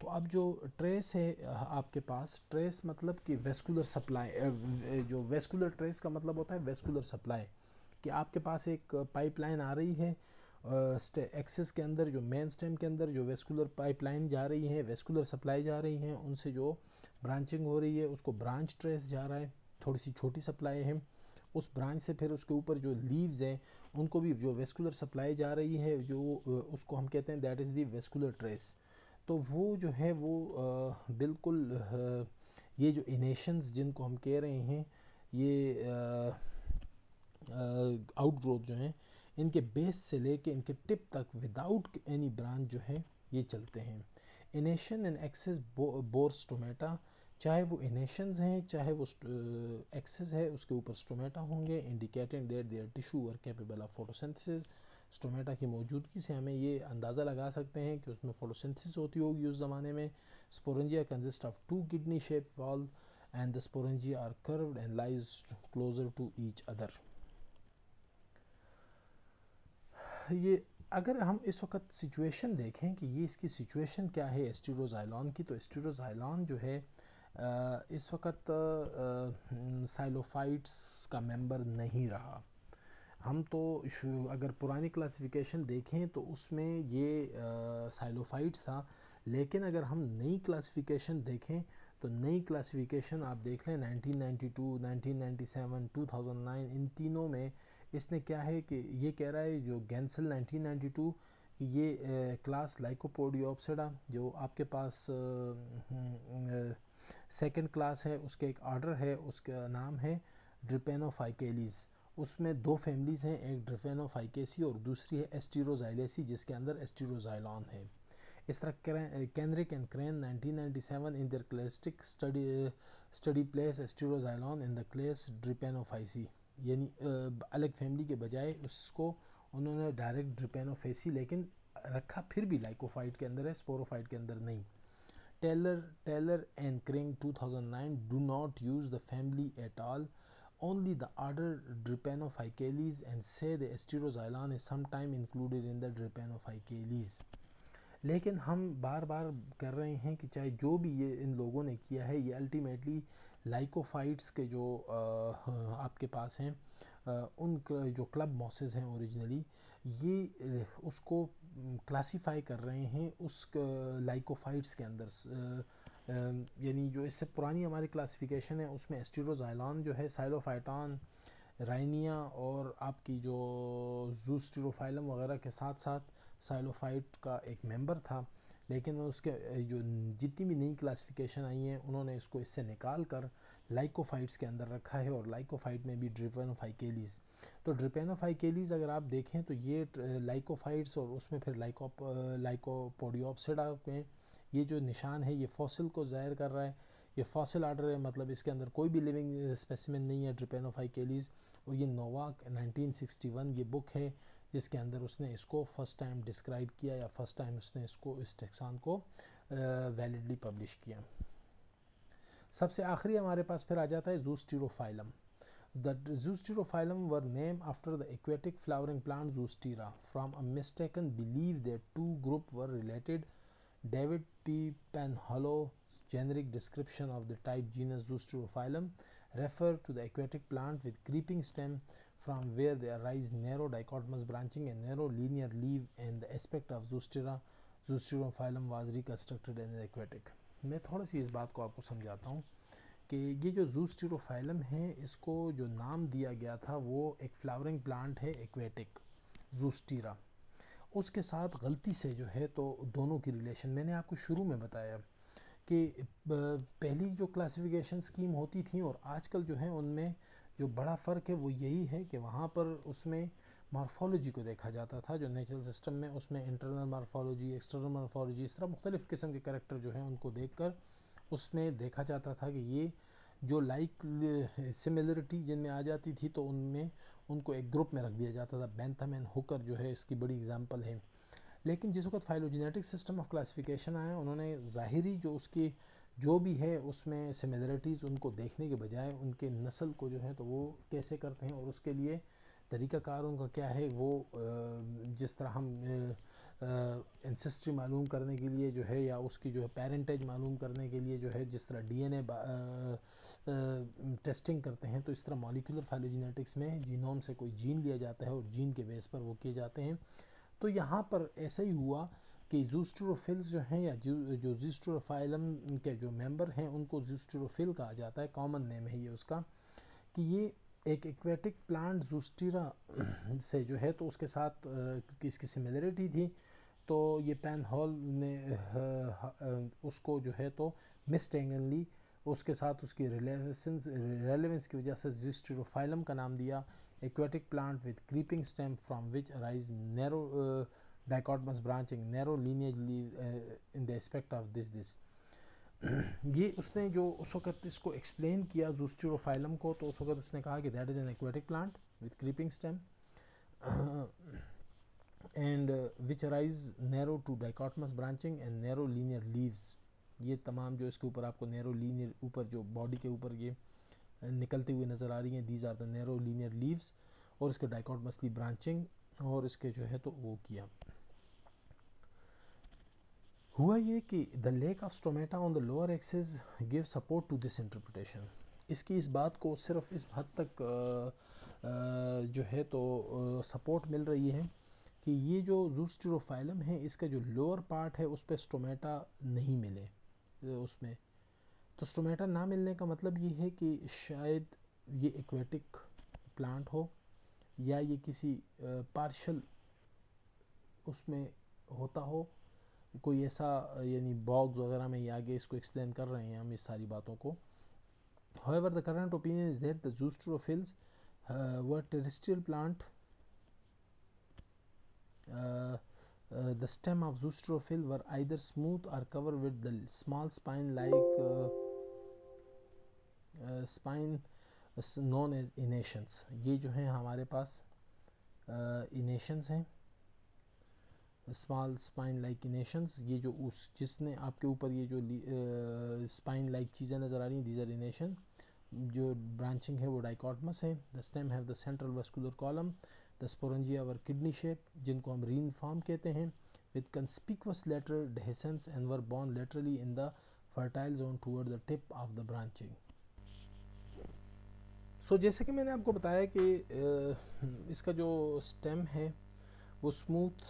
तो अब जो ट्रेस है आपके पास ट्रेस मतलब कि वेस्कुलर सप्लाई जो वेस्कुलर ट्रेस का मतलब होता है वेस्कुलर सप्लाई कि आपके पास एक पाइपलाइन आ रही है एक्सेस के अंदर जो मेन स्टेम के अंदर जो वेस्कुलर पाइपलाइन जा रही है वेस्कुलर सप्लाई जा रही है उनसे जो ब्रांचिंग हो रही है उसको ब्रांच ट्रेस जा रहा है थोड़ी सी छोटी सप्लाई है उस ब्रांच से फिर उसके ऊपर जो लीव्स हैं उनको भी जो वेस्कुलर सप्लाई जा रही है जो उसको हम कहते हैं that is the vascular trace तो वो जो है वो आ, बिल्कुल आ, ये जो इनेशंस जिनको हम कह रहे हैं ये आउट ग्रोथ जो हैं इनके बेस से लेके इनके टिप तक विदाउट एनी ब्रांच जो है ये चलते हैं enation and axis bore stomata चाहे वो इनेशंस हैं चाहे वो एक्सेस है उसके ऊपर स्टोमेटा होंगे इंडिकेटिंग डेट देयर टिशू और कैपेबल ऑफ फोटोसिंथेसिस स्टोमेटा की मौजूदगी से हमें ये अंदाज़ा लगा सकते हैं कि उसमें फोटोसिंथेसिस होती होगी उस ज़माने में sporangia consist of two kidney shape wall and the sporangia are curved and lies closer to each other ये अगर हम इस वक्त सिचुएशन देखें कि ये इसकी सिचुएशन क्या है एस्टीरोजाइलॉन की तो एस्टीरोजाइलॉन जो है इस वक्त साइलोफाइट्स का मेंबर नहीं रहा हम तो अगर पुरानी क्लासिफिकेशन देखें तो उसमें ये साइलोफाइट्स था लेकिन अगर हम नई क्लासिफिकेशन देखें तो नई क्लासिफिकेशन आप देख लें 1992, 1997, 2009 इन तीनों में इसने क्या है कि ये कह रहा है जो गेंसल 1992 कि ये क्लास लाइकोपोडियोप्सिडा जो आपके पास सेकंड क्लास हम्म, है उसके एक आर्डर है उसका नाम है ड्रिपेनोफाइकेलीज़ उसमें दो फैमिलीज़ हैं एक ड्रिफेनोफाइकेसी और दूसरी है एस्टीरोजाइलेसी जिसके अंदर एस्टीरोजाइलॉन है इस तरह Kenrick and Crane 1997 in their cladistic study study places Asteroxylon in the class Drepanophyceae यानी अलग फैमिली के बजाय उसको उन्होंने डायरेक्ट ड्रिपेनोफेसी लेकिन रखा फिर भी लाइकोफाइट के अंदर है स्पोरोफाइट के अंदर नहीं Taylor Taylor and Krings 2009 do not use the family at all only the order Drepanophycales and say the Asteroxylan is sometime included in the Drepanophycales. लेकिन हम बार बार कर रहे हैं कि चाहे जो भी ये इन लोगों ने किया है ये अल्टीमेटली लाइकोफाइट्स के जो आपके पास हैं उन जो क्लब मॉसेज हैं ओरिजिनली ये उसको क्लासिफाई कर रहे हैं उस लाइकोफाइट्स के अंदर यानी जो इससे पुरानी हमारी क्लासिफिकेशन है उसमें एस्टिरोजाइलान जो है साइलोफाइटान राइनिया और आपकी जो जूस्टिरोफाइलम वगैरह के साथ साथ साइलोफाइट का एक मेंबर था लेकिन उसके जो जितनी भी नई क्लासिफिकेशन आई हैं उन्होंने इसको इससे निकाल कर लाइकोफाइट्स के अंदर रखा है और लाइकोफाइट में भी ड्रिपेनोफाइकेलीज तो ड्रिपेनोफाइकेलीज अगर आप देखें तो ये लाइकोफाइट्स और उसमें फिर लाइको लाइकोपोडियोप्सिडा में ये जो निशान है ये फॉसिल को ज़ाहिर कर रहा है ये फॉसिल आर्डर है मतलब इसके अंदर कोई भी लिविंग स्पेसिमेंट नहीं है ड्रिपेनोफाइकेलीज और ये नोवाक वन ये बुक है जिसके अंदर उसने इसको फर्स्ट टाइम डिस्क्राइब किया या फर्स्ट टाइम उसने इसको इस टेक्सान को वैलिडली पब्लिश किया सबसे आखिरी हमारे पास फिर आ जाता है Zosterophyllum the Zosterophyllum were named after the aquatic flowering plant Zostera from a mistaken belief that two group were related David P Penhallow generic description of the type genus Zosterophyllum refer to the aquatic plant with creeping stem from where they arise narrow dichotomous branching and narrow linear leaf and the aspect of Zostera Zosterum phylum was reconstructed as aquatic. मैं थोड़ा सी इस बात को आपको समझाता हूँ कि ये जो जूस्टिरोफाइलम है इसको जो नाम दिया गया था वो एक फ्लावरिंग प्लांट है एक्वेटिक जूस्टीरा उसके साथ गलती से जो है तो दोनों की रिलेशन मैंने आपको शुरू में बताया कि पहली जो क्लासिफिकेशन स्कीम होती थी और आजकल जो है उनमें जो बड़ा फ़र्क है वो यही है कि वहाँ पर उसमें मार्फोलॉजी को देखा जाता था जो नेचुरल सिस्टम में उसमें इंटरनल मार्फोलॉजी एक्सटर्नल मार्फोलॉजी इस तरह मुख्तलिफ़ किस्म के करेक्टर जो हैं उनको देख कर उसमें देखा जाता था कि ये जो लाइक सिमिलरिटी जिनमें आ जाती थी तो उनमें उनको एक ग्रुप में रख दिया जाता था बैंथम एंड हुकर जो है इसकी बड़ी एग्जांपल है लेकिन जिस वक्त फाइलोजेनेटिक सिस्टम ऑफ क्लासिफिकेशन आया उन्होंने ज़ाहरी जो उसकी जो भी है उसमें सिमिलरिटीज़ उनको देखने के बजाय उनके नस्ल को जो है तो वो कैसे करते हैं और उसके लिए तरीक़ाकार उनका क्या है वो जिस तरह हम इंसस्ट्री मालूम करने के लिए जो है या उसकी जो है पेरेंटेज मालूम करने के लिए जो है जिस तरह डीएनए टेस्टिंग करते हैं तो इस तरह मॉलिकुलर फाइलोजेनेटिक्स में जीनोम से कोई जीन लिया जाता है और जीन के बेस पर वो किए जाते हैं तो यहाँ पर ऐसा ही हुआ कि जूस्ट्रोफिल्स जो हैं या जो जो के जो मेंबर हैं उनको जूस्ट्रोफिल कहा जाता है कॉमन नेम है ये उसका कि ये एक एक्वेटिक प्लांट जूस्टीरा [clears throat] से जो है तो उसके साथ क्योंकि इसकी सिमिलरिटी थी तो ये पैन हॉल ने उसको जो है तो मिसटेंगनली उसके साथ उसकी रिलेवेंस रेलिवेंस की वजह से जिस्ट्रोफाइलम का नाम दिया aquatic plant with creeping stem from which arise narrow dichotomous branching narrow lineage in the aspect of this this ये उसने जो उस वक्त इसको एक्सप्लेन किया जूस्टूरोफाइलम को तो उस वक्त उसने कहा कि that is an aquatic plant with creeping stem and which arise narrow to dichotomous branching and narrow linear leaves ये तमाम जो इसके ऊपर आपको नैरो लीनियर ऊपर जो बॉडी के ऊपर ये uh, निकलते हुए नज़र आ रही हैं these are the narrow linear leaves और इसके डाइकॉटमसली ब्रांचिंग और इसके जो है तो वो किया हुआ ये कि the lack of stomata on the lower axis give support to this interpretation इसकी इस बात को सिर्फ इस हद तक आ, आ, जो है तो सपोर्ट मिल रही है कि ये जो जूस्टरोफाइलम है इसका जो लोअर पार्ट है उस पर स्टोमेटा नहीं मिले उसमें तो स्टोमेटा ना मिलने का मतलब ये है कि शायद ये एक्वेटिक प्लांट हो या ये किसी पार्शल उसमें होता हो कोई ऐसा यानी बॉक्स वगैरह में ही आगे इसको एक्सप्लेन कर रहे हैं हम इस सारी बातों को however the current opinion is that the zosterophylls व plant the stem of zosterophyll were either smooth or cover with the small spine like spine known as enations ये जो हैं हमारे पास इनेशंस uh, हैं स्मॉल स्पाइन लाइक इनेशंस ये जो उस जिसने आपके ऊपर ये जो स्पाइन लाइक चीज़ें नज़र आ रही हैं दीजर इनेशन जो ब्रांचिंग है वो डाइकॉटमस है the stem have the central vascular column the sporangia और किडनी शेप जिनको हम रीन फॉर्म कहते हैं with conspicuous lateral dehiscence and were borne laterally in the fertile zone toward the tip of the branching so जैसे कि मैंने आपको बताया कि इसका जो स्टेम है वो स्मूथ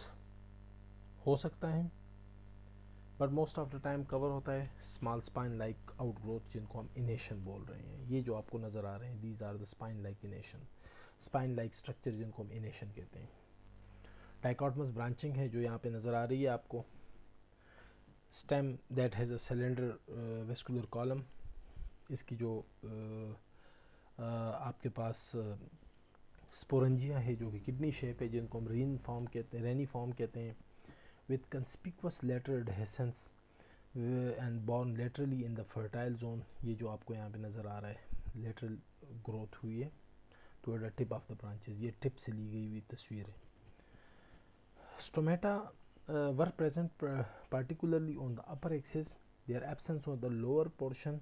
हो सकता है but most of the time cover होता है स्मॉल स्पाइन लाइक आउटग्रोथ जिनको हम इनेशन बोल रहे हैं ये जो आपको नज़र आ रहे हैं these are the spine like enation spine like structure जिनको हम इनेशन कहते हैं डाइकॉटमस ब्रांचिंग है जो यहाँ पे नज़र आ रही है आपको stem that has a cylinder vascular column इसकी जो uh, uh, आपके पास स्पोरेंजिया uh, है जो कि किडनी शेप है जिनको हम रीन फॉर्म कहते हैं रेनी फॉर्म कहते हैं with conspicuous lateral adhescence and borne laterally in the fertile zone ये जो आपको यहाँ पे नज़र आ रहा है लेटरल ग्रोथ हुई है toward the tip of the branches ये टिप से ली गई हुई तस्वीर है uh, were present particularly on the upper axis their absence on the lower portion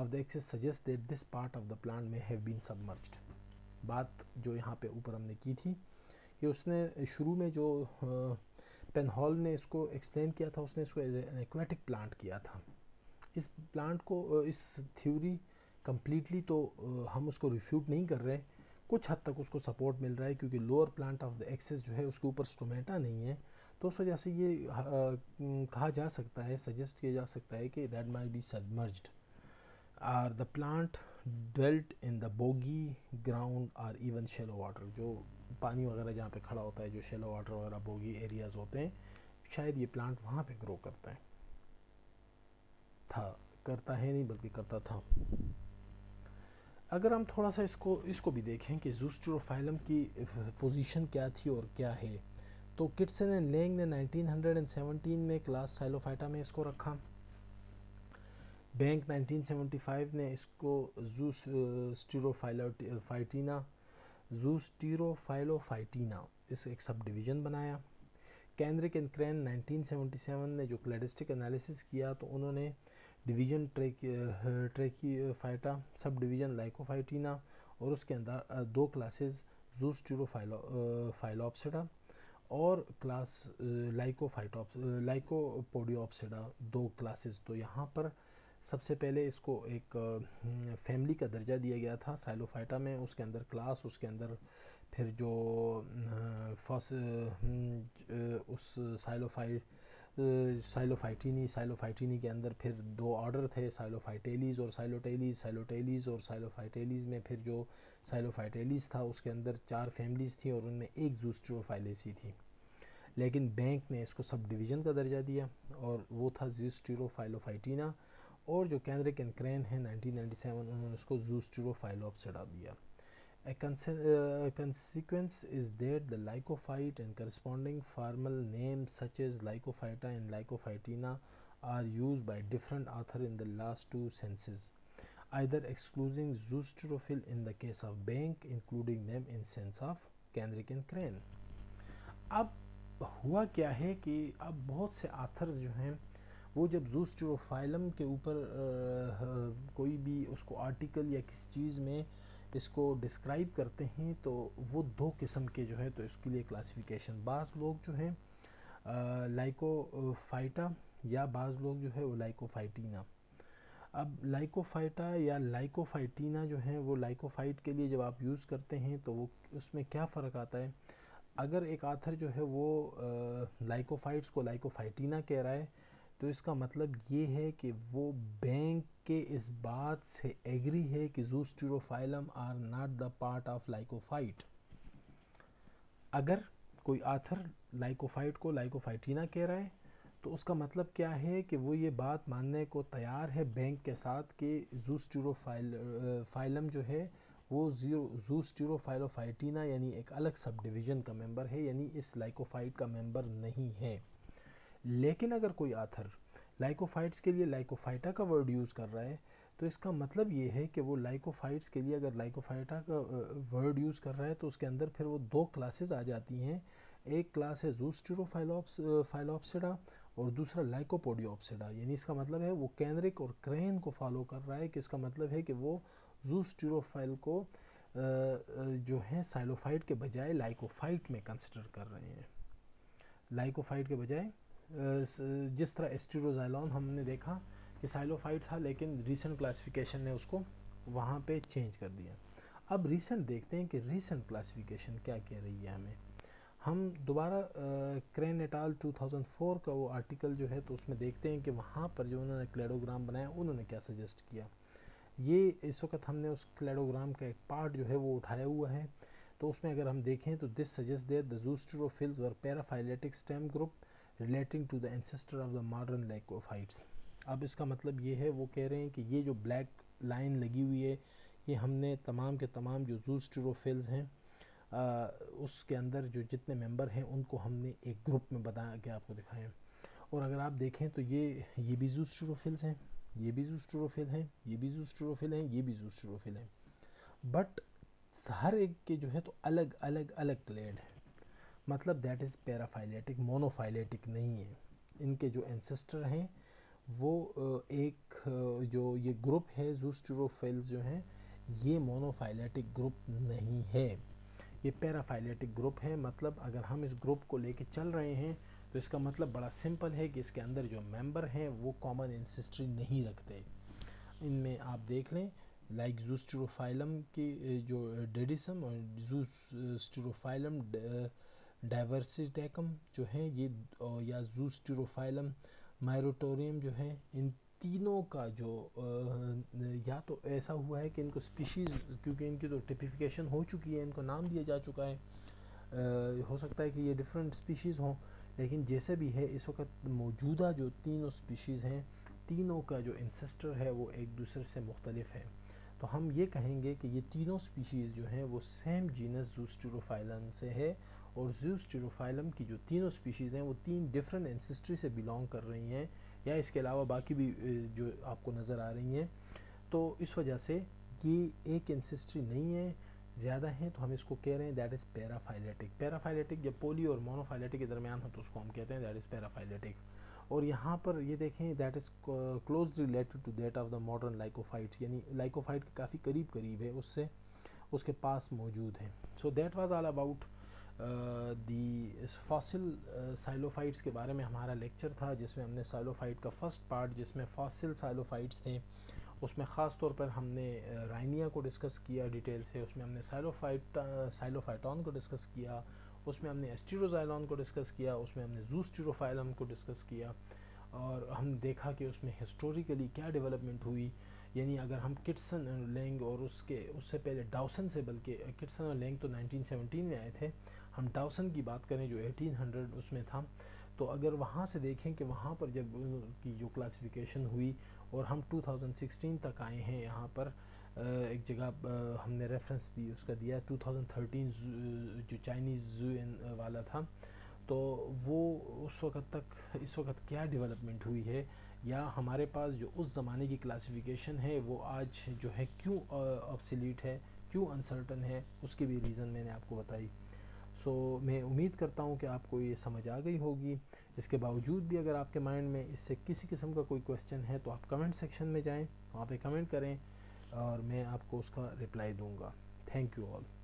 of the axis suggests that this part of the plant may have been submerged बात जो यहाँ पे ऊपर हमने की थी कि उसने शुरू में जो पेन हॉल ने इसको एक्सप्लेन किया था उसने इसको एज एक्वेटिक प्लांट किया था इस प्लांट को इस थ्योरी कम्प्लीटली तो हम उसको रिफ्यूट नहीं कर रहे कुछ हद तक उसको सपोर्ट मिल रहा है क्योंकि lower plant of the axis जो है उसके ऊपर स्टोमेटा नहीं है तो उस वजह से ये कहा जा सकता है सजेस्ट किया जा सकता है कि that may be submerged or the plant dwelt in the boggy ground or even shallow water जो पानी वगैरह जहाँ पे खड़ा होता है जो शेलो वाटर वगैरह बोगी एरियाज़ होते हैं शायद ये प्लांट वहाँ पे ग्रो करता है था करता है नहीं बल्कि करता था अगर हम थोड़ा सा इसको इसको भी देखें कि जूस्ट्रोफाइलम की पोजीशन क्या थी और क्या है तो किट्सन एंड लेंग ने 1917 में क्लास साइलोफाइटा में इसको रखा बैंक 1975 ने इसको जूस स्टीरोफाइटिना फाइलोफाइटीना इस एक सब डिवीज़न बनाया कैंड्रिक एंड क्रैन 1977 ने जो क्लेडिस्टिक एनालिसिस किया तो उन्होंने डिवीज़न ट्रेकी ट्रेकीफाइटा सब डिवीज़न लाइकोफाइटीना और उसके अंदर दो क्लासेस जूस्टीरोफाइलोफाइलोपसिडा और क्लास लाइकोफाइटो लाइकोपोडियोपसिडा दो क्लासेस तो यहाँ पर सबसे पहले इसको एक फैमिली का दर्जा दिया गया था साइलोफाइटा में उसके अंदर क्लास उसके अंदर फिर जो फस उस साइलोफाइट साइलोफाइटिनी साइलोफाइटिनी के अंदर फिर दो ऑर्डर थे साइलोफाइटेलीज और साइलोटेलीज साइलोटेलीज और साइलोफाइटेलीज में फिर जो साइलोफाइटेलीज था उसके अंदर चार फैमिलीज थी और उनमें एक जूस्ट्रोफाइलेसी थी लेकिन बैंक ने इसको सब डिवीज़न का दर्जा दिया और वो था जीस्टीरोफाइलोफाइटिना और जो कैनरिक एंड क्रैन है 1997 उन्होंने उसको जू स्टूडो चढ़ा दिया consequence is that the lycophyte and corresponding formal name such is Lycophyta and Lycophytina are use by different author in the last two senses either excluding zosterophyll in the case of Banks including name in sense of Kenrick and Crane अब हुआ क्या है कि अब बहुत से आथर्स जो हैं वो जब जूस्ट्रोफाइलम के ऊपर कोई भी उसको आर्टिकल या किसी चीज़ में इसको डिस्क्राइब करते हैं तो वो दो किस्म के जो है तो इसके लिए क्लासिफिकेशन बाज़ लोग जो है लाइकोफाइटा या बाज़ लोग जो है वो लाइकोफाइटीना अब लाइकोफाइटा या लाइकोफाइटीना जो है वो लाइकोफाइट के लिए जब आप यूज़ करते हैं तो वो उसमें क्या फ़र्क आता है अगर एक आथर जो है वो लाइकोफाइट्स को लाइकोफाइटीना कह रहा है तो इसका मतलब ये है कि वो बैंक के इस बात से एग्री है कि Zosterophyllum are not the part of lycophyte अगर कोई आथर लाइकोफाइट को लाइकोफाइटिना कह रहा है तो उसका मतलब क्या है कि वो ये बात मानने को तैयार है बैंक के साथ कि जूस्टूरोम जो है वो जीरो जूस्टूरोना यानी एक अलग सब डिवीज़न का मेंबर है यानी इस लाइकोफाइट का मेंबर नहीं है लेकिन अगर कोई आथर लाइकोफाइट्स के लिए लाइकोफाइटा का वर्ड यूज़ कर रहा है तो इसका मतलब ये है कि वो लाइकोफाइट्स के लिए अगर लाइकोफाइटा का वर्ड यूज़ कर रहा है तो उसके अंदर फिर वो दो क्लासेस आ जाती हैं एक क्लास है जूस्टिरोफाइलॉप्स फाइलोपसिडा और दूसरा लाइकोपोडियोपसिडा यानी इसका मतलब है वो कैनरिक और क्रेन को फॉलो कर रहा है कि इसका मतलब है कि वो जूस्टिरोफाइल को जो है साइलोफाइट के बजाय लाइकोफाइट में कंसिडर कर रहे हैं लाइकोफाइट के बजाय जिस तरह एस्ट्रोजाइलॉन हमने देखा कि साइलोफाइट था लेकिन रीसेंट क्लासिफिकेशन ने उसको वहाँ पे चेंज कर दिया अब रीसेंट देखते हैं कि रीसेंट क्लासिफिकेशन क्या कह रही है हमें हम दोबारा क्रेनेटाल 2004 का वो आर्टिकल जो है तो उसमें देखते हैं कि वहाँ पर जो उन्होंने क्लेडोग्राम बनाया उन्होंने क्या सजेस्ट किया ये इस वक्त हमने उस क्लेडोग्राम का एक पार्ट जो है वो उठाया हुआ है तो उसमें अगर हम देखें तो this suggest there the zosterophylls और paraphyletic stem group relating to the ancestor of the modern heights अब इसका मतलब ये है वो कह रहे हैं कि ये जो ब्लैक लाइन लगी हुई है ये हमने तमाम के तमाम जो जूस्टरोफिल्स हैं आ, उसके अंदर जो जितने मेंबर हैं उनको हमने एक ग्रुप में बता के आपको दिखाएं और अगर आप देखें तो ये ये भी जूस्टरोफिल्स हैं ये भी जूस्टरोफिल हैं ये भी जूस्टरोफिल हैं ये भी जूस्टरोफिल हैं बट हर एक के जो है तो अलग अलग अलग क्लेड हैं मतलब दैट इज़ पैराफाइलेटिक मोनोफाइलेटिक नहीं है इनके जो एंसेस्टर हैं वो एक जो ये ग्रुप है जूस्टरोफेल्स जो हैं ये मोनोफाइलेटिक ग्रुप नहीं है ये पैराफाइलेटिक ग्रुप है मतलब अगर हम इस ग्रुप को लेके चल रहे हैं तो इसका मतलब बड़ा सिंपल है कि इसके अंदर जो मेंबर हैं वो कॉमन एंसेस्ट्री नहीं रखते इनमें आप देख लें लाइक जूस्टरोफाइलम की जो डेडिसम और जूस्टरोफाइलम डाइवर्सिटैकम जो है ये या जूस्टिरोफाइलम मायरोटोरियम जो है इन तीनों का जो या तो ऐसा हुआ है कि इनको स्पीशीज़ क्योंकि इनकी तो टिपिफिकेशन हो चुकी है इनको नाम दिया जा चुका है आ, हो सकता है कि ये डिफरेंट स्पीशीज़ हों लेकिन जैसे भी है इस वक्त मौजूदा जो तीनों स्पीशीज़ हैं तीनों का जो इंसेस्टर है वो एक दूसरे से मुख्तलिफ है तो हम ये कहेंगे कि ये तीनों स्पीशीज़ जो हैं वो सेम जीनस जूस्टूरोफाइलम से है और जूस चिरोफाइलम की जो तीनों स्पीशीज़ हैं वो तीन डिफरेंट एंसिस्ट्री से बिलोंग कर रही हैं या इसके अलावा बाकी भी जो आपको नज़र आ रही हैं तो इस वजह से ये एक एंसिस्ट्री नहीं है ज़्यादा हैं तो हम इसको कह रहे हैं दैट इज़ पैराफाइलेटिक पैराफाइलेटिक जब पोली और मोनोफाइलेटिक के दरमियान हो तो उसको हम कहते हैं दैट इज़ पैराफाइलेटिक और यहाँ पर ये देखें that is close related to that of the modern lycophyte यानी लाइकोफाइट के काफ़ी करीब करीब है उससे उसके पास मौजूद है so that was all about the fossil psilophytes के बारे में हमारा लेक्चर था जिसमें हमने साइलोफाइट का फर्स्ट पार्ट जिसमें फॉसिल साइलोफाइट्स थे उसमें ख़ास तौर पर हमने राइनिया को डिस्कस किया डिटेल से उसमें हमने साइलोफाइट साइलोफाइटॉन को डिस्कस किया उसमें हमने एस्टीरोजाइलॉन को डिस्कस किया उसमें हमने जूस्टीरोफाइलम को डिस्कस किया और हम देखा कि उसमें हिस्टोरिकली क्या डेवलपमेंट हुई यानी अगर हम किट्सन लेंग और उसके उससे पहले डाउसन से बल्कि किट्सन और लेंग तो 1917 में आए थे हम टाउसन की बात करें जो 1800 उसमें था तो अगर वहाँ से देखें कि वहाँ पर जब की जो क्लासिफिकेशन हुई और हम 2016 तक आए हैं यहाँ पर एक जगह हमने रेफरेंस भी उसका दिया 2013 जो चाइनीज़ जू वाला था तो वो उस वक़्त तक इस वक्त क्या डेवलपमेंट हुई है या हमारे पास जो उस ज़माने की क्लासिफिकेशन है वो आज जो है क्यों ऑब्सलीट है क्यों अनसर्टन है उसके भी रीज़न मैंने आपको बताई सो मैं उम्मीद करता हूँ कि आपको ये समझ आ गई होगी इसके बावजूद भी अगर आपके माइंड में इससे किसी किस्म का कोई क्वेश्चन है तो आप कमेंट सेक्शन में जाएँ वहाँ पर कमेंट करें और मैं आपको उसका रिप्लाई दूँगा थैंक यू ऑल